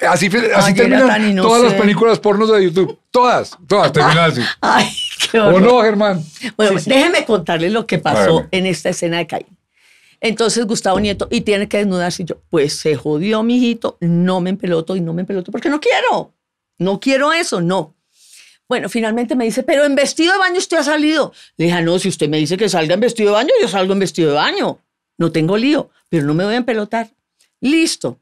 S1: así, así terminan todas las películas pornos de YouTube. Todas, todas terminan así. <laughs>
S2: Ay, qué horror. ¿O no, Germán? Bueno, pues, déjeme contarles lo que pasó en esta escena de caída. Entonces Gustavo Nieto, y tiene que desnudarse. yo, pues se jodió, mijito, no me empeloto y no me empeloto porque no quiero. No quiero eso, no. Bueno, finalmente me dice, pero en vestido de baño usted ha salido. Le dije, ah, no, si usted me dice que salga en vestido de baño, yo salgo en vestido de baño. No tengo lío, pero no me voy a empelotar. Listo.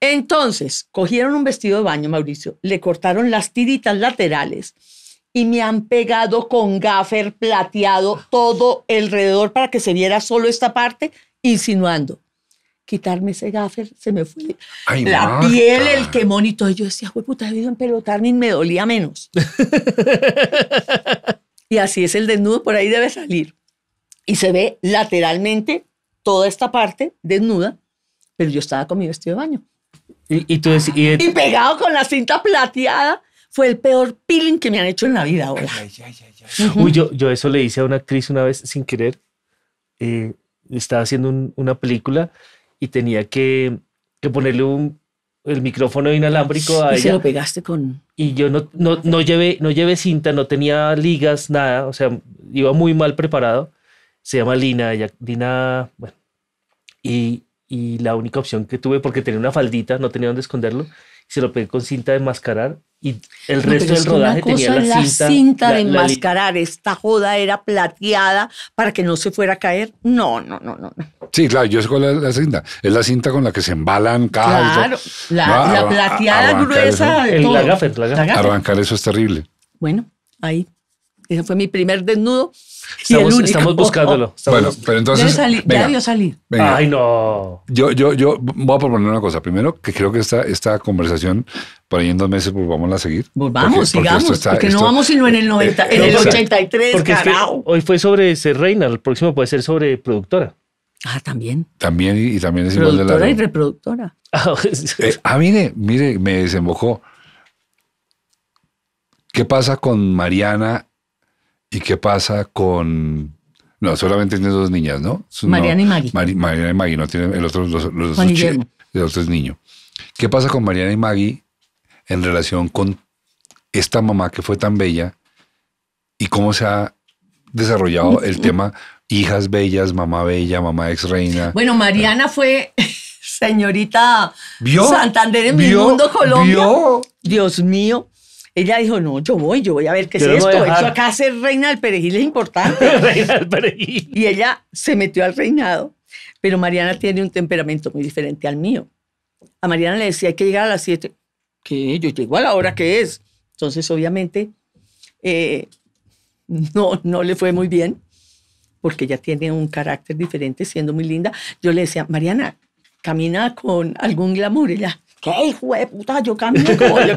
S2: Entonces, cogieron un vestido de baño, Mauricio, le cortaron las tiritas laterales y me han pegado con gaffer plateado todo alrededor para que se viera solo esta parte, insinuando. Quitarme ese gaffer, se me fue la piel, el quemón y Yo decía, güey, puta, debido empelotarme ni me dolía menos. <laughs> y así es el desnudo, por ahí debe salir. Y se ve lateralmente toda esta parte desnuda, pero yo estaba con mi vestido de baño.
S3: y, pegado
S2: con la cinta plateada fue el peor peeling que me han hecho en la vida
S3: Uy, yo, yo eso le hice a una actriz una vez sin querer. Eh, estaba haciendo una película y tenía que, que ponerle el micrófono inalámbrico a y se lo pegaste con... Y yo no, no, no, llevé, no llevé cinta, no tenía ligas, nada. O sea, iba muy mal preparado. Se llama Lina, Lina, bueno. Y, y la única opción que tuve, porque tenía una faldita, no tenía dónde esconderlo, se lo pegué con cinta de mascarar y el resto del rodaje tenía la, la
S2: cinta, de enmascarar. Esta joda era plateada para que no se fuera a caer. No, no, no, no.
S1: Sí, claro, yo sé con la cinta. Es la cinta con la que se embalan cajas. Claro,
S2: la, ah, plateada gruesa. de la gaffer, la Arrancar
S1: eso es terrible.
S2: Bueno, ahí ese fue mi primer desnudo.
S1: Estamos, y el estamos buscándolo. Oh, oh. bueno, pero entonces. Ya, debió salir. Ay, no. Yo, yo, yo voy a proponer una cosa. Primero, que creo que esta, esta conversación, por ahí en dos meses, pues vamos a seguir. Pues vamos, sigamos. Porque, no vamos
S2: sino en el eh, eh, en el 83. Porque
S1: hoy fue sobre ser reina, el próximo puede ser sobre productora.
S3: Ah, también.
S1: También y, también es igual de la. Productora y
S2: reproductora.
S1: Ah, <laughs> eh, ah, mire, mire, me desembocó. ¿Qué pasa con Mariana ¿Y qué pasa con no, solamente tiene dos niñas, ¿no? Mariana y Maggie. Mariana y Maggie, no tiene el otro, los, los el otro es niño. ¿Qué pasa con Mariana y Maggie en relación con esta mamá que fue tan bella y cómo se ha desarrollado el <laughs> tema hijas bellas, mamá bella, mamá ex reina?
S2: Bueno, Mariana ah. fue <laughs> señorita Santander en mi mundo Colombia. Dios mío. Ella dijo, no, yo voy, yo voy a ver qué es esto. hecho, acá ser reina del perejil es importante. <laughs> reina del perejil. Y ella se metió al reinado. Pero Mariana tiene un temperamento muy diferente al mío. A Mariana le decía, hay que llegar a las 7. que Yo llego a la hora que es. Entonces, obviamente, eh, no, no le fue muy bien, porque ella tiene un carácter diferente, siendo muy linda. Yo le decía, Mariana, camina con algún glamour. Ella, ¿Qué hijo de puta? Yo camino yo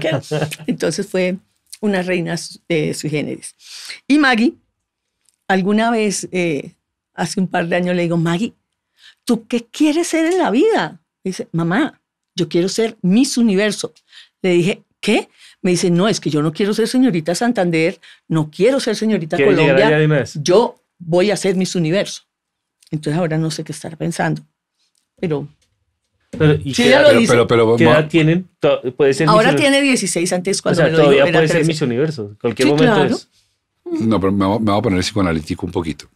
S2: Entonces fue una reina de eh, sui generis. Y Maggie, alguna vez, eh, hace un par de años, le digo, Maggie, ¿tú qué quieres ser en la vida? dice, mamá, yo quiero ser Miss Universo. Le dije, ¿qué? Me dice, no, es que yo no quiero ser señorita Santander, no quiero ser señorita Colombia. Yo voy a ser Miss Universo. Entonces ahora no sé qué estar pensando, pero
S3: pero, tienen?
S2: Ahora tiene 16, antes cuando todavía puede ser mis
S3: Universo. Cualquier momento
S1: es. No, pero me voy a poner psicoanalítico un poquito.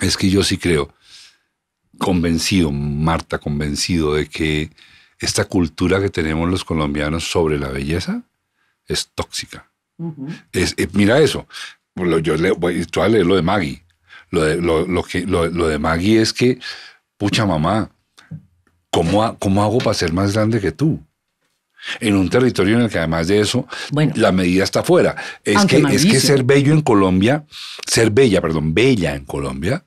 S1: Es que yo sí creo, convencido, Marta, convencido de que esta cultura que tenemos los colombianos sobre la belleza es tóxica. es, eh, mira eso. Yo le, voy, a leer lo de Maggie. Lo de, que, lo de Maggie es que, pucha mamá, ¿cómo, ¿cómo hago para ser más grande que tú? en un territorio en el que además de eso la medida está fuera. Es que, es que ser bello en Colombia, ser bella, perdón, bella en Colombia,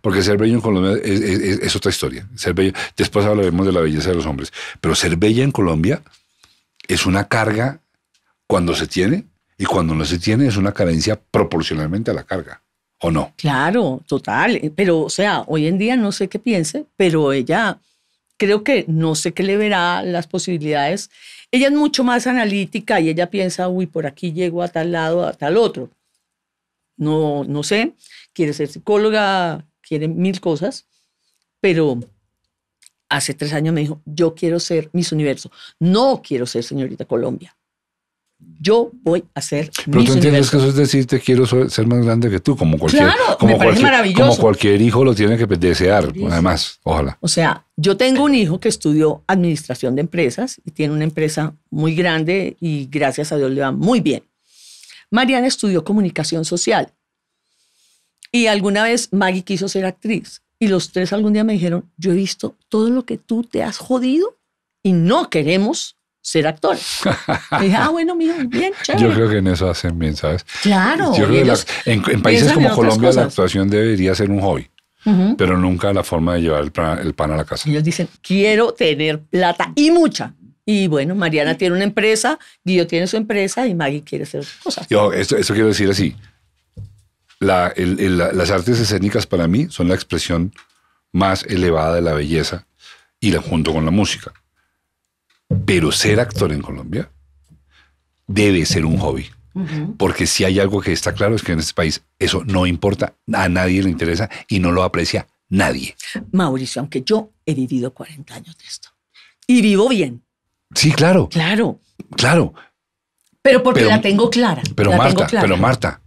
S1: porque ser bello en Colombia es, otra historia. Ser bello, después hablaremos de la belleza de los hombres, pero ser bella en Colombia es una carga cuando se tiene y cuando no se tiene es una carencia proporcionalmente a la carga.
S2: ¿O no? Claro, total. Pero, o sea, hoy en día no sé qué piense, pero ella, creo que no sé qué le verá las posibilidades. Ella es mucho más analítica y ella piensa, uy, por aquí llego a tal lado, a tal otro. No, no sé, quiere ser psicóloga, quiere mil cosas, pero hace tres años me dijo, yo quiero ser Miss Universo, no quiero ser señorita Colombia yo voy a ser. Pero tú entiendes que
S1: eso es decir, te quiero ser más grande que tú, como cualquier, como, cualquier hijo lo tiene que desear, además, ojalá.
S2: O sea, yo tengo un hijo que estudió administración de empresas y tiene una empresa muy grande y gracias a Dios le va muy bien. Mariana estudió comunicación social y alguna vez Maggie quiso ser actriz y los tres algún día me dijeron, yo he visto todo lo que tú te has jodido y no queremos ser actor. <laughs> ah, bueno, bien,
S1: chévere. Yo creo que en eso hacen bien, ¿sabes?
S2: Claro. Yo creo que en, países como Colombia la
S1: actuación debería ser un hobby. Pero nunca la forma de llevar el pan, a la casa. Ellos dicen,
S2: quiero tener plata y mucha. Y bueno, Mariana tiene una empresa, Guido tiene su empresa y Maggie quiere hacer cosas.
S1: Yo, eso quiero decir así. las artes escénicas para mí son la expresión más elevada de la belleza y la junto con la música. Pero ser actor en Colombia debe ser un hobby. Porque si hay algo que está claro es que en este país eso no importa, a nadie le interesa y no lo aprecia
S2: nadie. Mauricio, aunque yo he vivido 40 años de esto y vivo
S1: bien. Sí, claro. Claro. Claro.
S2: Pero porque la tengo clara. Pero Marta, pero
S1: Marta,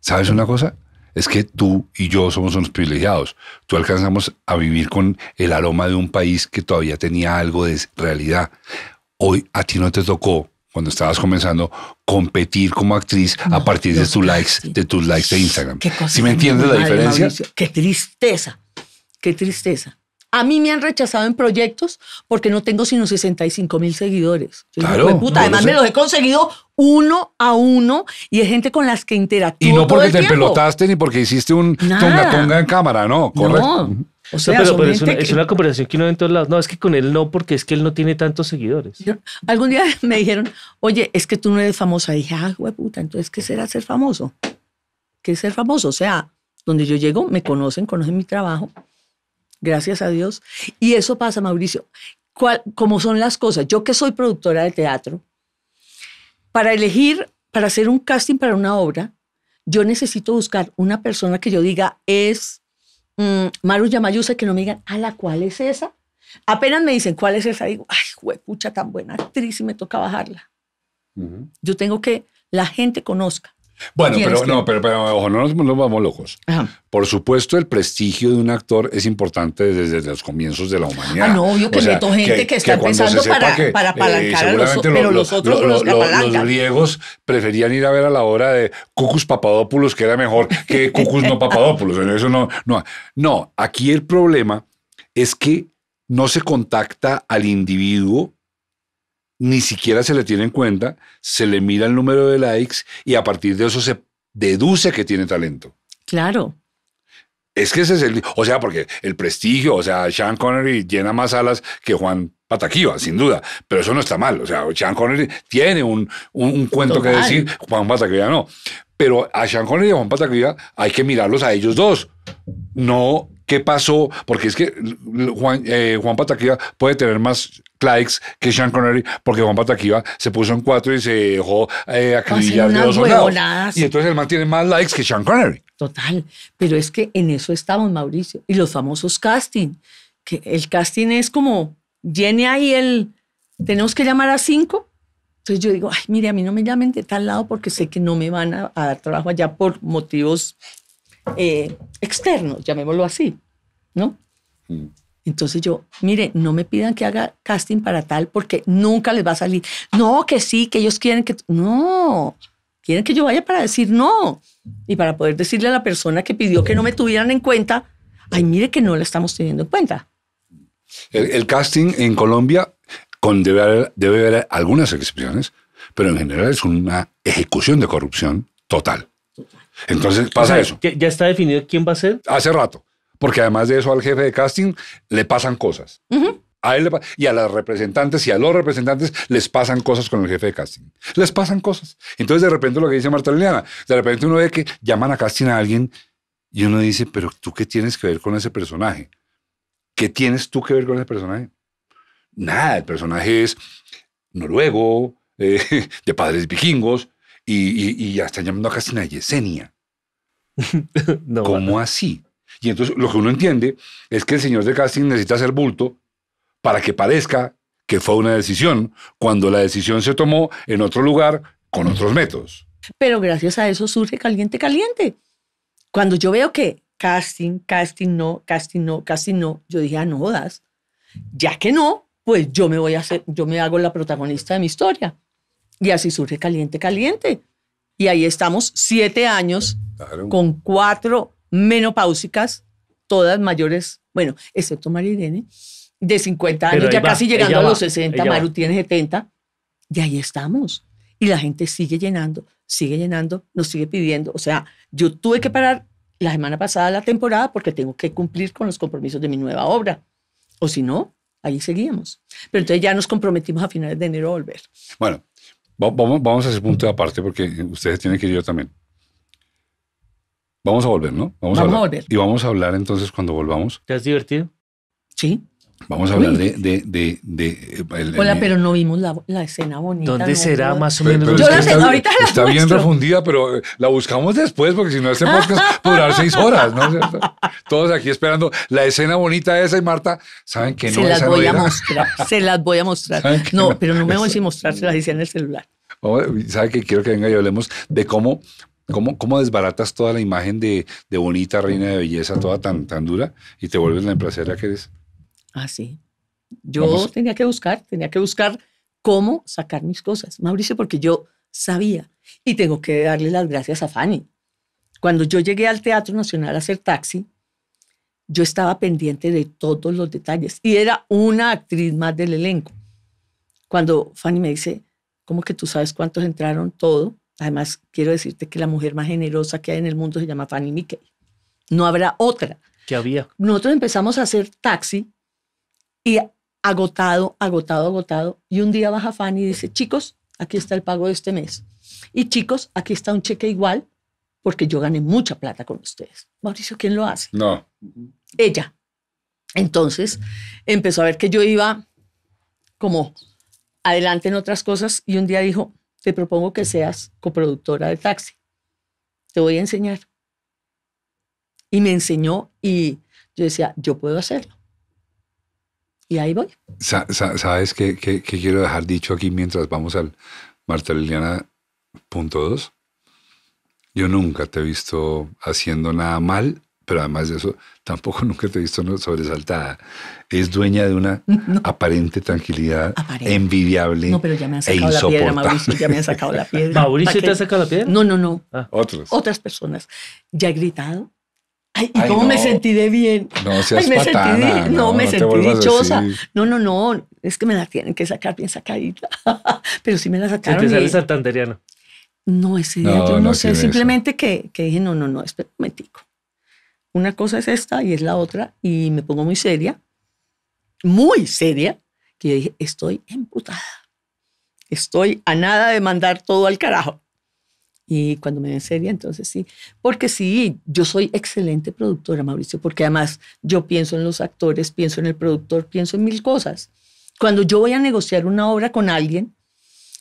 S1: ¿sabes una cosa? es que tú y yo somos unos privilegiados. Tú alcanzamos a vivir con el aroma de un país que todavía tenía algo de realidad. Hoy a ti no te tocó, cuando estabas comenzando, competir como actriz a partir de, tus likes, de tus likes de Instagram. ¿Sí me entiendes la diferencia?
S2: qué tristeza, qué tristeza. A mí me han rechazado en proyectos porque no tengo sino 65 mil seguidores. además me los he conseguido uno a uno y es gente con las que interactúo. Y no
S1: porque te pelotaste ni porque hiciste un tonga tonga en cámara, no,
S3: correcto. O sea, pero, es, una, cooperación es, que uno ve en todos lados. No, es que con él no, porque es que él no tiene tantos seguidores.
S2: algún día <laughs> me dijeron, oye, es que tú no eres famosa. dije, ah, puta, entonces, ¿qué será ser famoso? ¿Qué es ser famoso? O sea, donde yo llego, me conocen, conocen mi trabajo Gracias a Dios. Y eso pasa, Mauricio. ¿Cuál, ¿Cómo son las cosas? Yo que soy productora de teatro, para elegir, para hacer un casting para una obra, yo necesito buscar una persona que yo diga es mm, Maru Yamayusa, que no me digan, ¿a la cual es esa? Apenas me dicen, ¿cuál es esa? Digo, ay, pucha, tan buena actriz y me toca bajarla. Yo tengo que la gente conozca.
S1: Bueno, pero no, pero, pero, ojo, no nos, vamos locos. Por supuesto, el prestigio de un actor es importante desde, los comienzos de la humanidad. Ah, no, obvio que meto gente que, está pensando empezando para, para eh, apalancar a los, pero los, otros los, los, griegos preferían ir a ver a la obra de Cucus Papadopoulos, que era mejor que <laughs> Cucus no Papadopoulos. Eso no, no, no, aquí el problema es que no se contacta al individuo ni siquiera se le tiene en cuenta, se le mira el número de likes y a partir de eso se deduce que tiene talento. Claro. Es que ese es el. O sea, porque el prestigio, o sea, Sean Connery llena más alas que Juan Pataquiva, sin duda. Pero eso no está mal. O sea, Sean Connery tiene un, cuento que decir, Juan Pataquiva no. Pero a Sean Connery y a Juan Pataquiva hay que mirarlos a ellos dos. No qué pasó, porque es que Juan, eh, Pataquiva puede tener más likes que Sean Connery, porque Juan Pataquiva se puso en cuatro y se dejó eh, acribillar de dos Y entonces el man tiene más likes que Sean Connery.
S2: Total, pero es que en eso estamos, Mauricio. Y los famosos casting, que el casting es como, llene ahí el, tenemos que llamar a cinco. Entonces yo digo, ay, mire, a mí no me llamen de tal lado porque sé que no me van a dar trabajo allá por motivos eh, externos, llamémoslo así, ¿no? Mm. Entonces yo, mire, no me pidan que haga casting para tal porque nunca les va a salir. No, que sí, que ellos quieren que... No, quieren que yo vaya para decir no. Y para poder decirle a la persona que pidió que no me tuvieran en cuenta, ay, mire que no la estamos teniendo en cuenta.
S1: El, casting en Colombia con debe haber algunas excepciones, pero en general es una ejecución de corrupción total. Entonces pasa eso. ¿Ya está definido quién va a ser? Hace rato, porque además de eso al jefe de casting le pasan cosas. A él y a las representantes y a los representantes les pasan cosas con el jefe de casting. Les pasan cosas. Entonces, de repente, lo que dice Marta Liliana, de repente uno ve que llaman a casting a alguien y uno dice, pero tú qué tienes que ver con ese personaje? ¿Qué tienes tú que ver con ese personaje? Nada, el personaje es noruego, eh, <laughs> de padres vikingos, y, ya están llamando a a Yesenia. <laughs> ¿Cómo así? Y entonces lo que uno entiende es que el señor de casting necesita hacer bulto para que parezca que fue una decisión, cuando la decisión se tomó en otro lugar con otros métodos.
S2: Pero gracias a eso surge Caliente Caliente. Cuando yo veo que casting, casting no, casting no, casting no, yo dije, ah, no das. Ya que no, pues yo me voy a hacer, yo me hago la protagonista de mi historia. Y así surge Caliente Caliente. Y ahí estamos siete años con cuatro menopáusicas, todas mayores, bueno, excepto María Irene de 50 años, ya casi llegando a los 60, Maru tiene 70, y ahí estamos. Y la gente sigue llenando, sigue llenando, nos sigue pidiendo. O sea, yo tuve que parar la semana pasada la temporada porque tengo que cumplir con los compromisos de mi nueva obra. O si no, ahí seguíamos. Pero entonces ya nos comprometimos a finales de enero a volver.
S1: Bueno, Vamos, vamos a hacer punto de aparte porque ustedes tienen que ir yo también. Vamos a volver, ¿no? Vamos, a, volver. Y vamos a hablar entonces cuando volvamos. ¿Te has divertido? Sí. Vamos a hablar de... de, de, de eh, Hola, pero
S2: no vimos la, la escena bonita. ¿Dónde será más o menos? yo la sé, ahorita Está bien refundida,
S1: pero eh, la buscamos después, porque si no este podcast <laughs> durar seis horas, ¿no? ¿Cierto? Todos aquí esperando la escena bonita esa y Marta, saben que no. Se las voy a mostrar,
S2: se las voy a mostrar. No, pero no me voy sin las dice en el celular.
S1: ¿Sabe que quiero que venga y hablemos de cómo ¿Cómo, ¿Cómo, desbaratas toda la imagen de, de, bonita reina de belleza, toda tan, tan dura, y te vuelves la emplacera que eres? Así. Ah, yo
S2: tenía que buscar, tenía que buscar cómo sacar mis cosas, Mauricio, porque yo sabía. Y tengo que darle las gracias a Fanny. Cuando yo llegué al Teatro Nacional a hacer taxi, yo estaba pendiente de todos los detalles y era una actriz más del elenco. Cuando Fanny me dice, ¿cómo que tú sabes cuántos entraron? Todo. Además, quiero decirte que la mujer más generosa que hay en el mundo se llama Fanny Mickey. No habrá otra. ¿Qué había? Nosotros empezamos a hacer taxi agotado, agotado, agotado. Y un día baja Fanny y dice, chicos, aquí está el pago de este mes. Y chicos, aquí está un cheque igual, porque yo gané mucha plata con ustedes. Mauricio, ¿quién lo hace? No. Ella. Entonces empezó a ver que yo iba como adelante en otras cosas y un día dijo, te propongo que seas coproductora de taxi. Te voy a enseñar. Y me enseñó y yo decía, yo puedo hacerlo. Y ahí voy.
S1: ¿Sabes qué, quiero dejar dicho aquí mientras vamos al Marta Liliana punto 2? Yo nunca te he visto haciendo nada mal, pero además de eso, tampoco <laughs> nunca te he visto sobresaltada. Es dueña de una aparente tranquilidad envidiable. No, pero ya me han e sacado la piedra, Mauricio. Ya me han sacado la <laughs> piedra. ¿Mauricio te ha
S2: sacado la piedra? No, no, no.
S1: Ah. Otras.
S2: Otras personas. Ya he gritado, ¿y me sentí de bien?
S1: No, me sentí, no, sentí dichosa.
S2: No, no, no, es que me la tienen que sacar bien sacadita. <laughs> Pero sí me la sacaron. bien. te
S3: santanderiano? No, ese día yo no, sé, simplemente
S2: que, que, dije, no, no, no, espera un momentico. Una cosa es esta y es la otra y me pongo muy seria, muy seria, que yo dije, estoy emputada. Estoy a nada de mandar todo al carajo. Y cuando me ven seria, entonces sí. Porque sí, yo soy excelente productora, Mauricio, porque además yo pienso en los actores, pienso en el productor, pienso en mil cosas. Cuando yo voy a negociar una obra con alguien,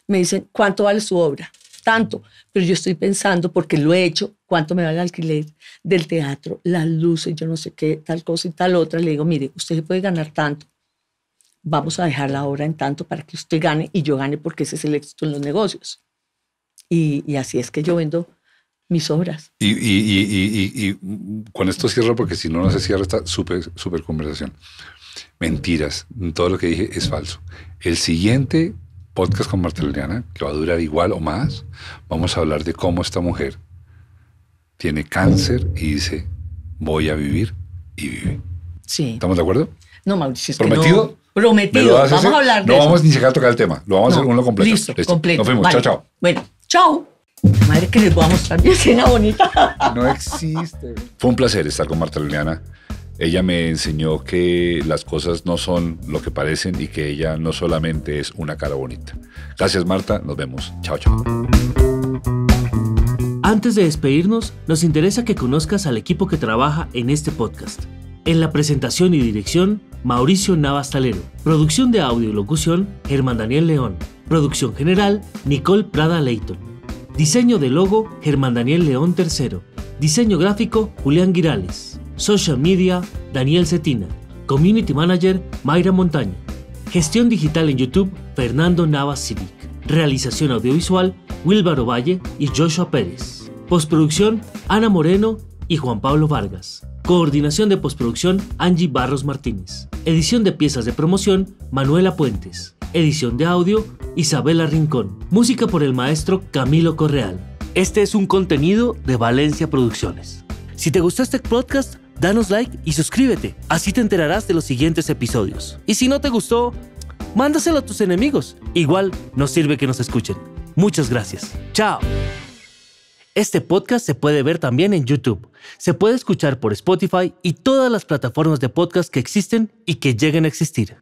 S2: me dicen, ¿cuánto vale su obra? Tanto. Pero yo estoy pensando, porque lo he hecho, ¿cuánto me vale el alquiler del teatro, las luces, yo no sé qué, tal cosa y tal otra? Le digo, mire, usted se puede ganar tanto vamos a dejar la obra en tanto para que usted gane y yo gane porque ese es el éxito en los negocios. Y, así es que yo vendo mis obras.
S1: Y, y, y, con esto cierro, porque si no, no se cierra esta súper super conversación. Mentiras, todo lo que dije es falso. El siguiente podcast con Marta Liliana, que va a durar igual o más, vamos a hablar de cómo esta mujer tiene cáncer y dice, voy a vivir y vive. Sí. ¿Estamos de acuerdo?
S2: No, Mauricio, ¿Prometido? no. Prometido. Vamos a hablar de no eso. No vamos ni siquiera a tocar
S1: el tema. Lo vamos a hacer uno completo. Listo, completo. Nos vemos. Chao, chao.
S2: Bueno. Chao. Madre que les voy a mostrar mi escena bonita. <laughs> No existe.
S1: Fue un placer estar con Marta Liliana. Ella me enseñó que las cosas no son lo que parecen y que ella no solamente es una cara bonita. Gracias Marta, nos vemos. Chao, chao.
S3: Antes de despedirnos, nos interesa que conozcas al equipo que trabaja en este podcast. En la presentación y dirección, Mauricio Navas Producción de audio y locución, Germán Daniel León. Producción general, Nicole Prada Leighton. Diseño de logo, Germán Daniel León III. Diseño gráfico, Julián Girales. Social media, Daniel Cetina. Community manager, Mayra Montaño. Gestión digital en YouTube, Fernando Navas Civic. Realización audiovisual, Wilbaro Valle y Joshua Pérez. Postproducción, Ana Moreno y Juan Pablo Vargas. Coordinación de postproducción, Angie Barros Martínez. Edición de piezas de promoción, Manuela Puentes. Edición de audio, Isabela Rincón. Música por el maestro Camilo Correal. Este es un contenido de Valencia Producciones. Si te gustó este podcast, danos like y suscríbete. Así te enterarás de los siguientes episodios. Y si no te gustó, mándaselo a tus enemigos. Igual nos sirve que nos escuchen. Muchas gracias. Chao. Este podcast se puede ver también en YouTube. Se puede escuchar por Spotify y todas las plataformas de podcast que existen y que lleguen a existir.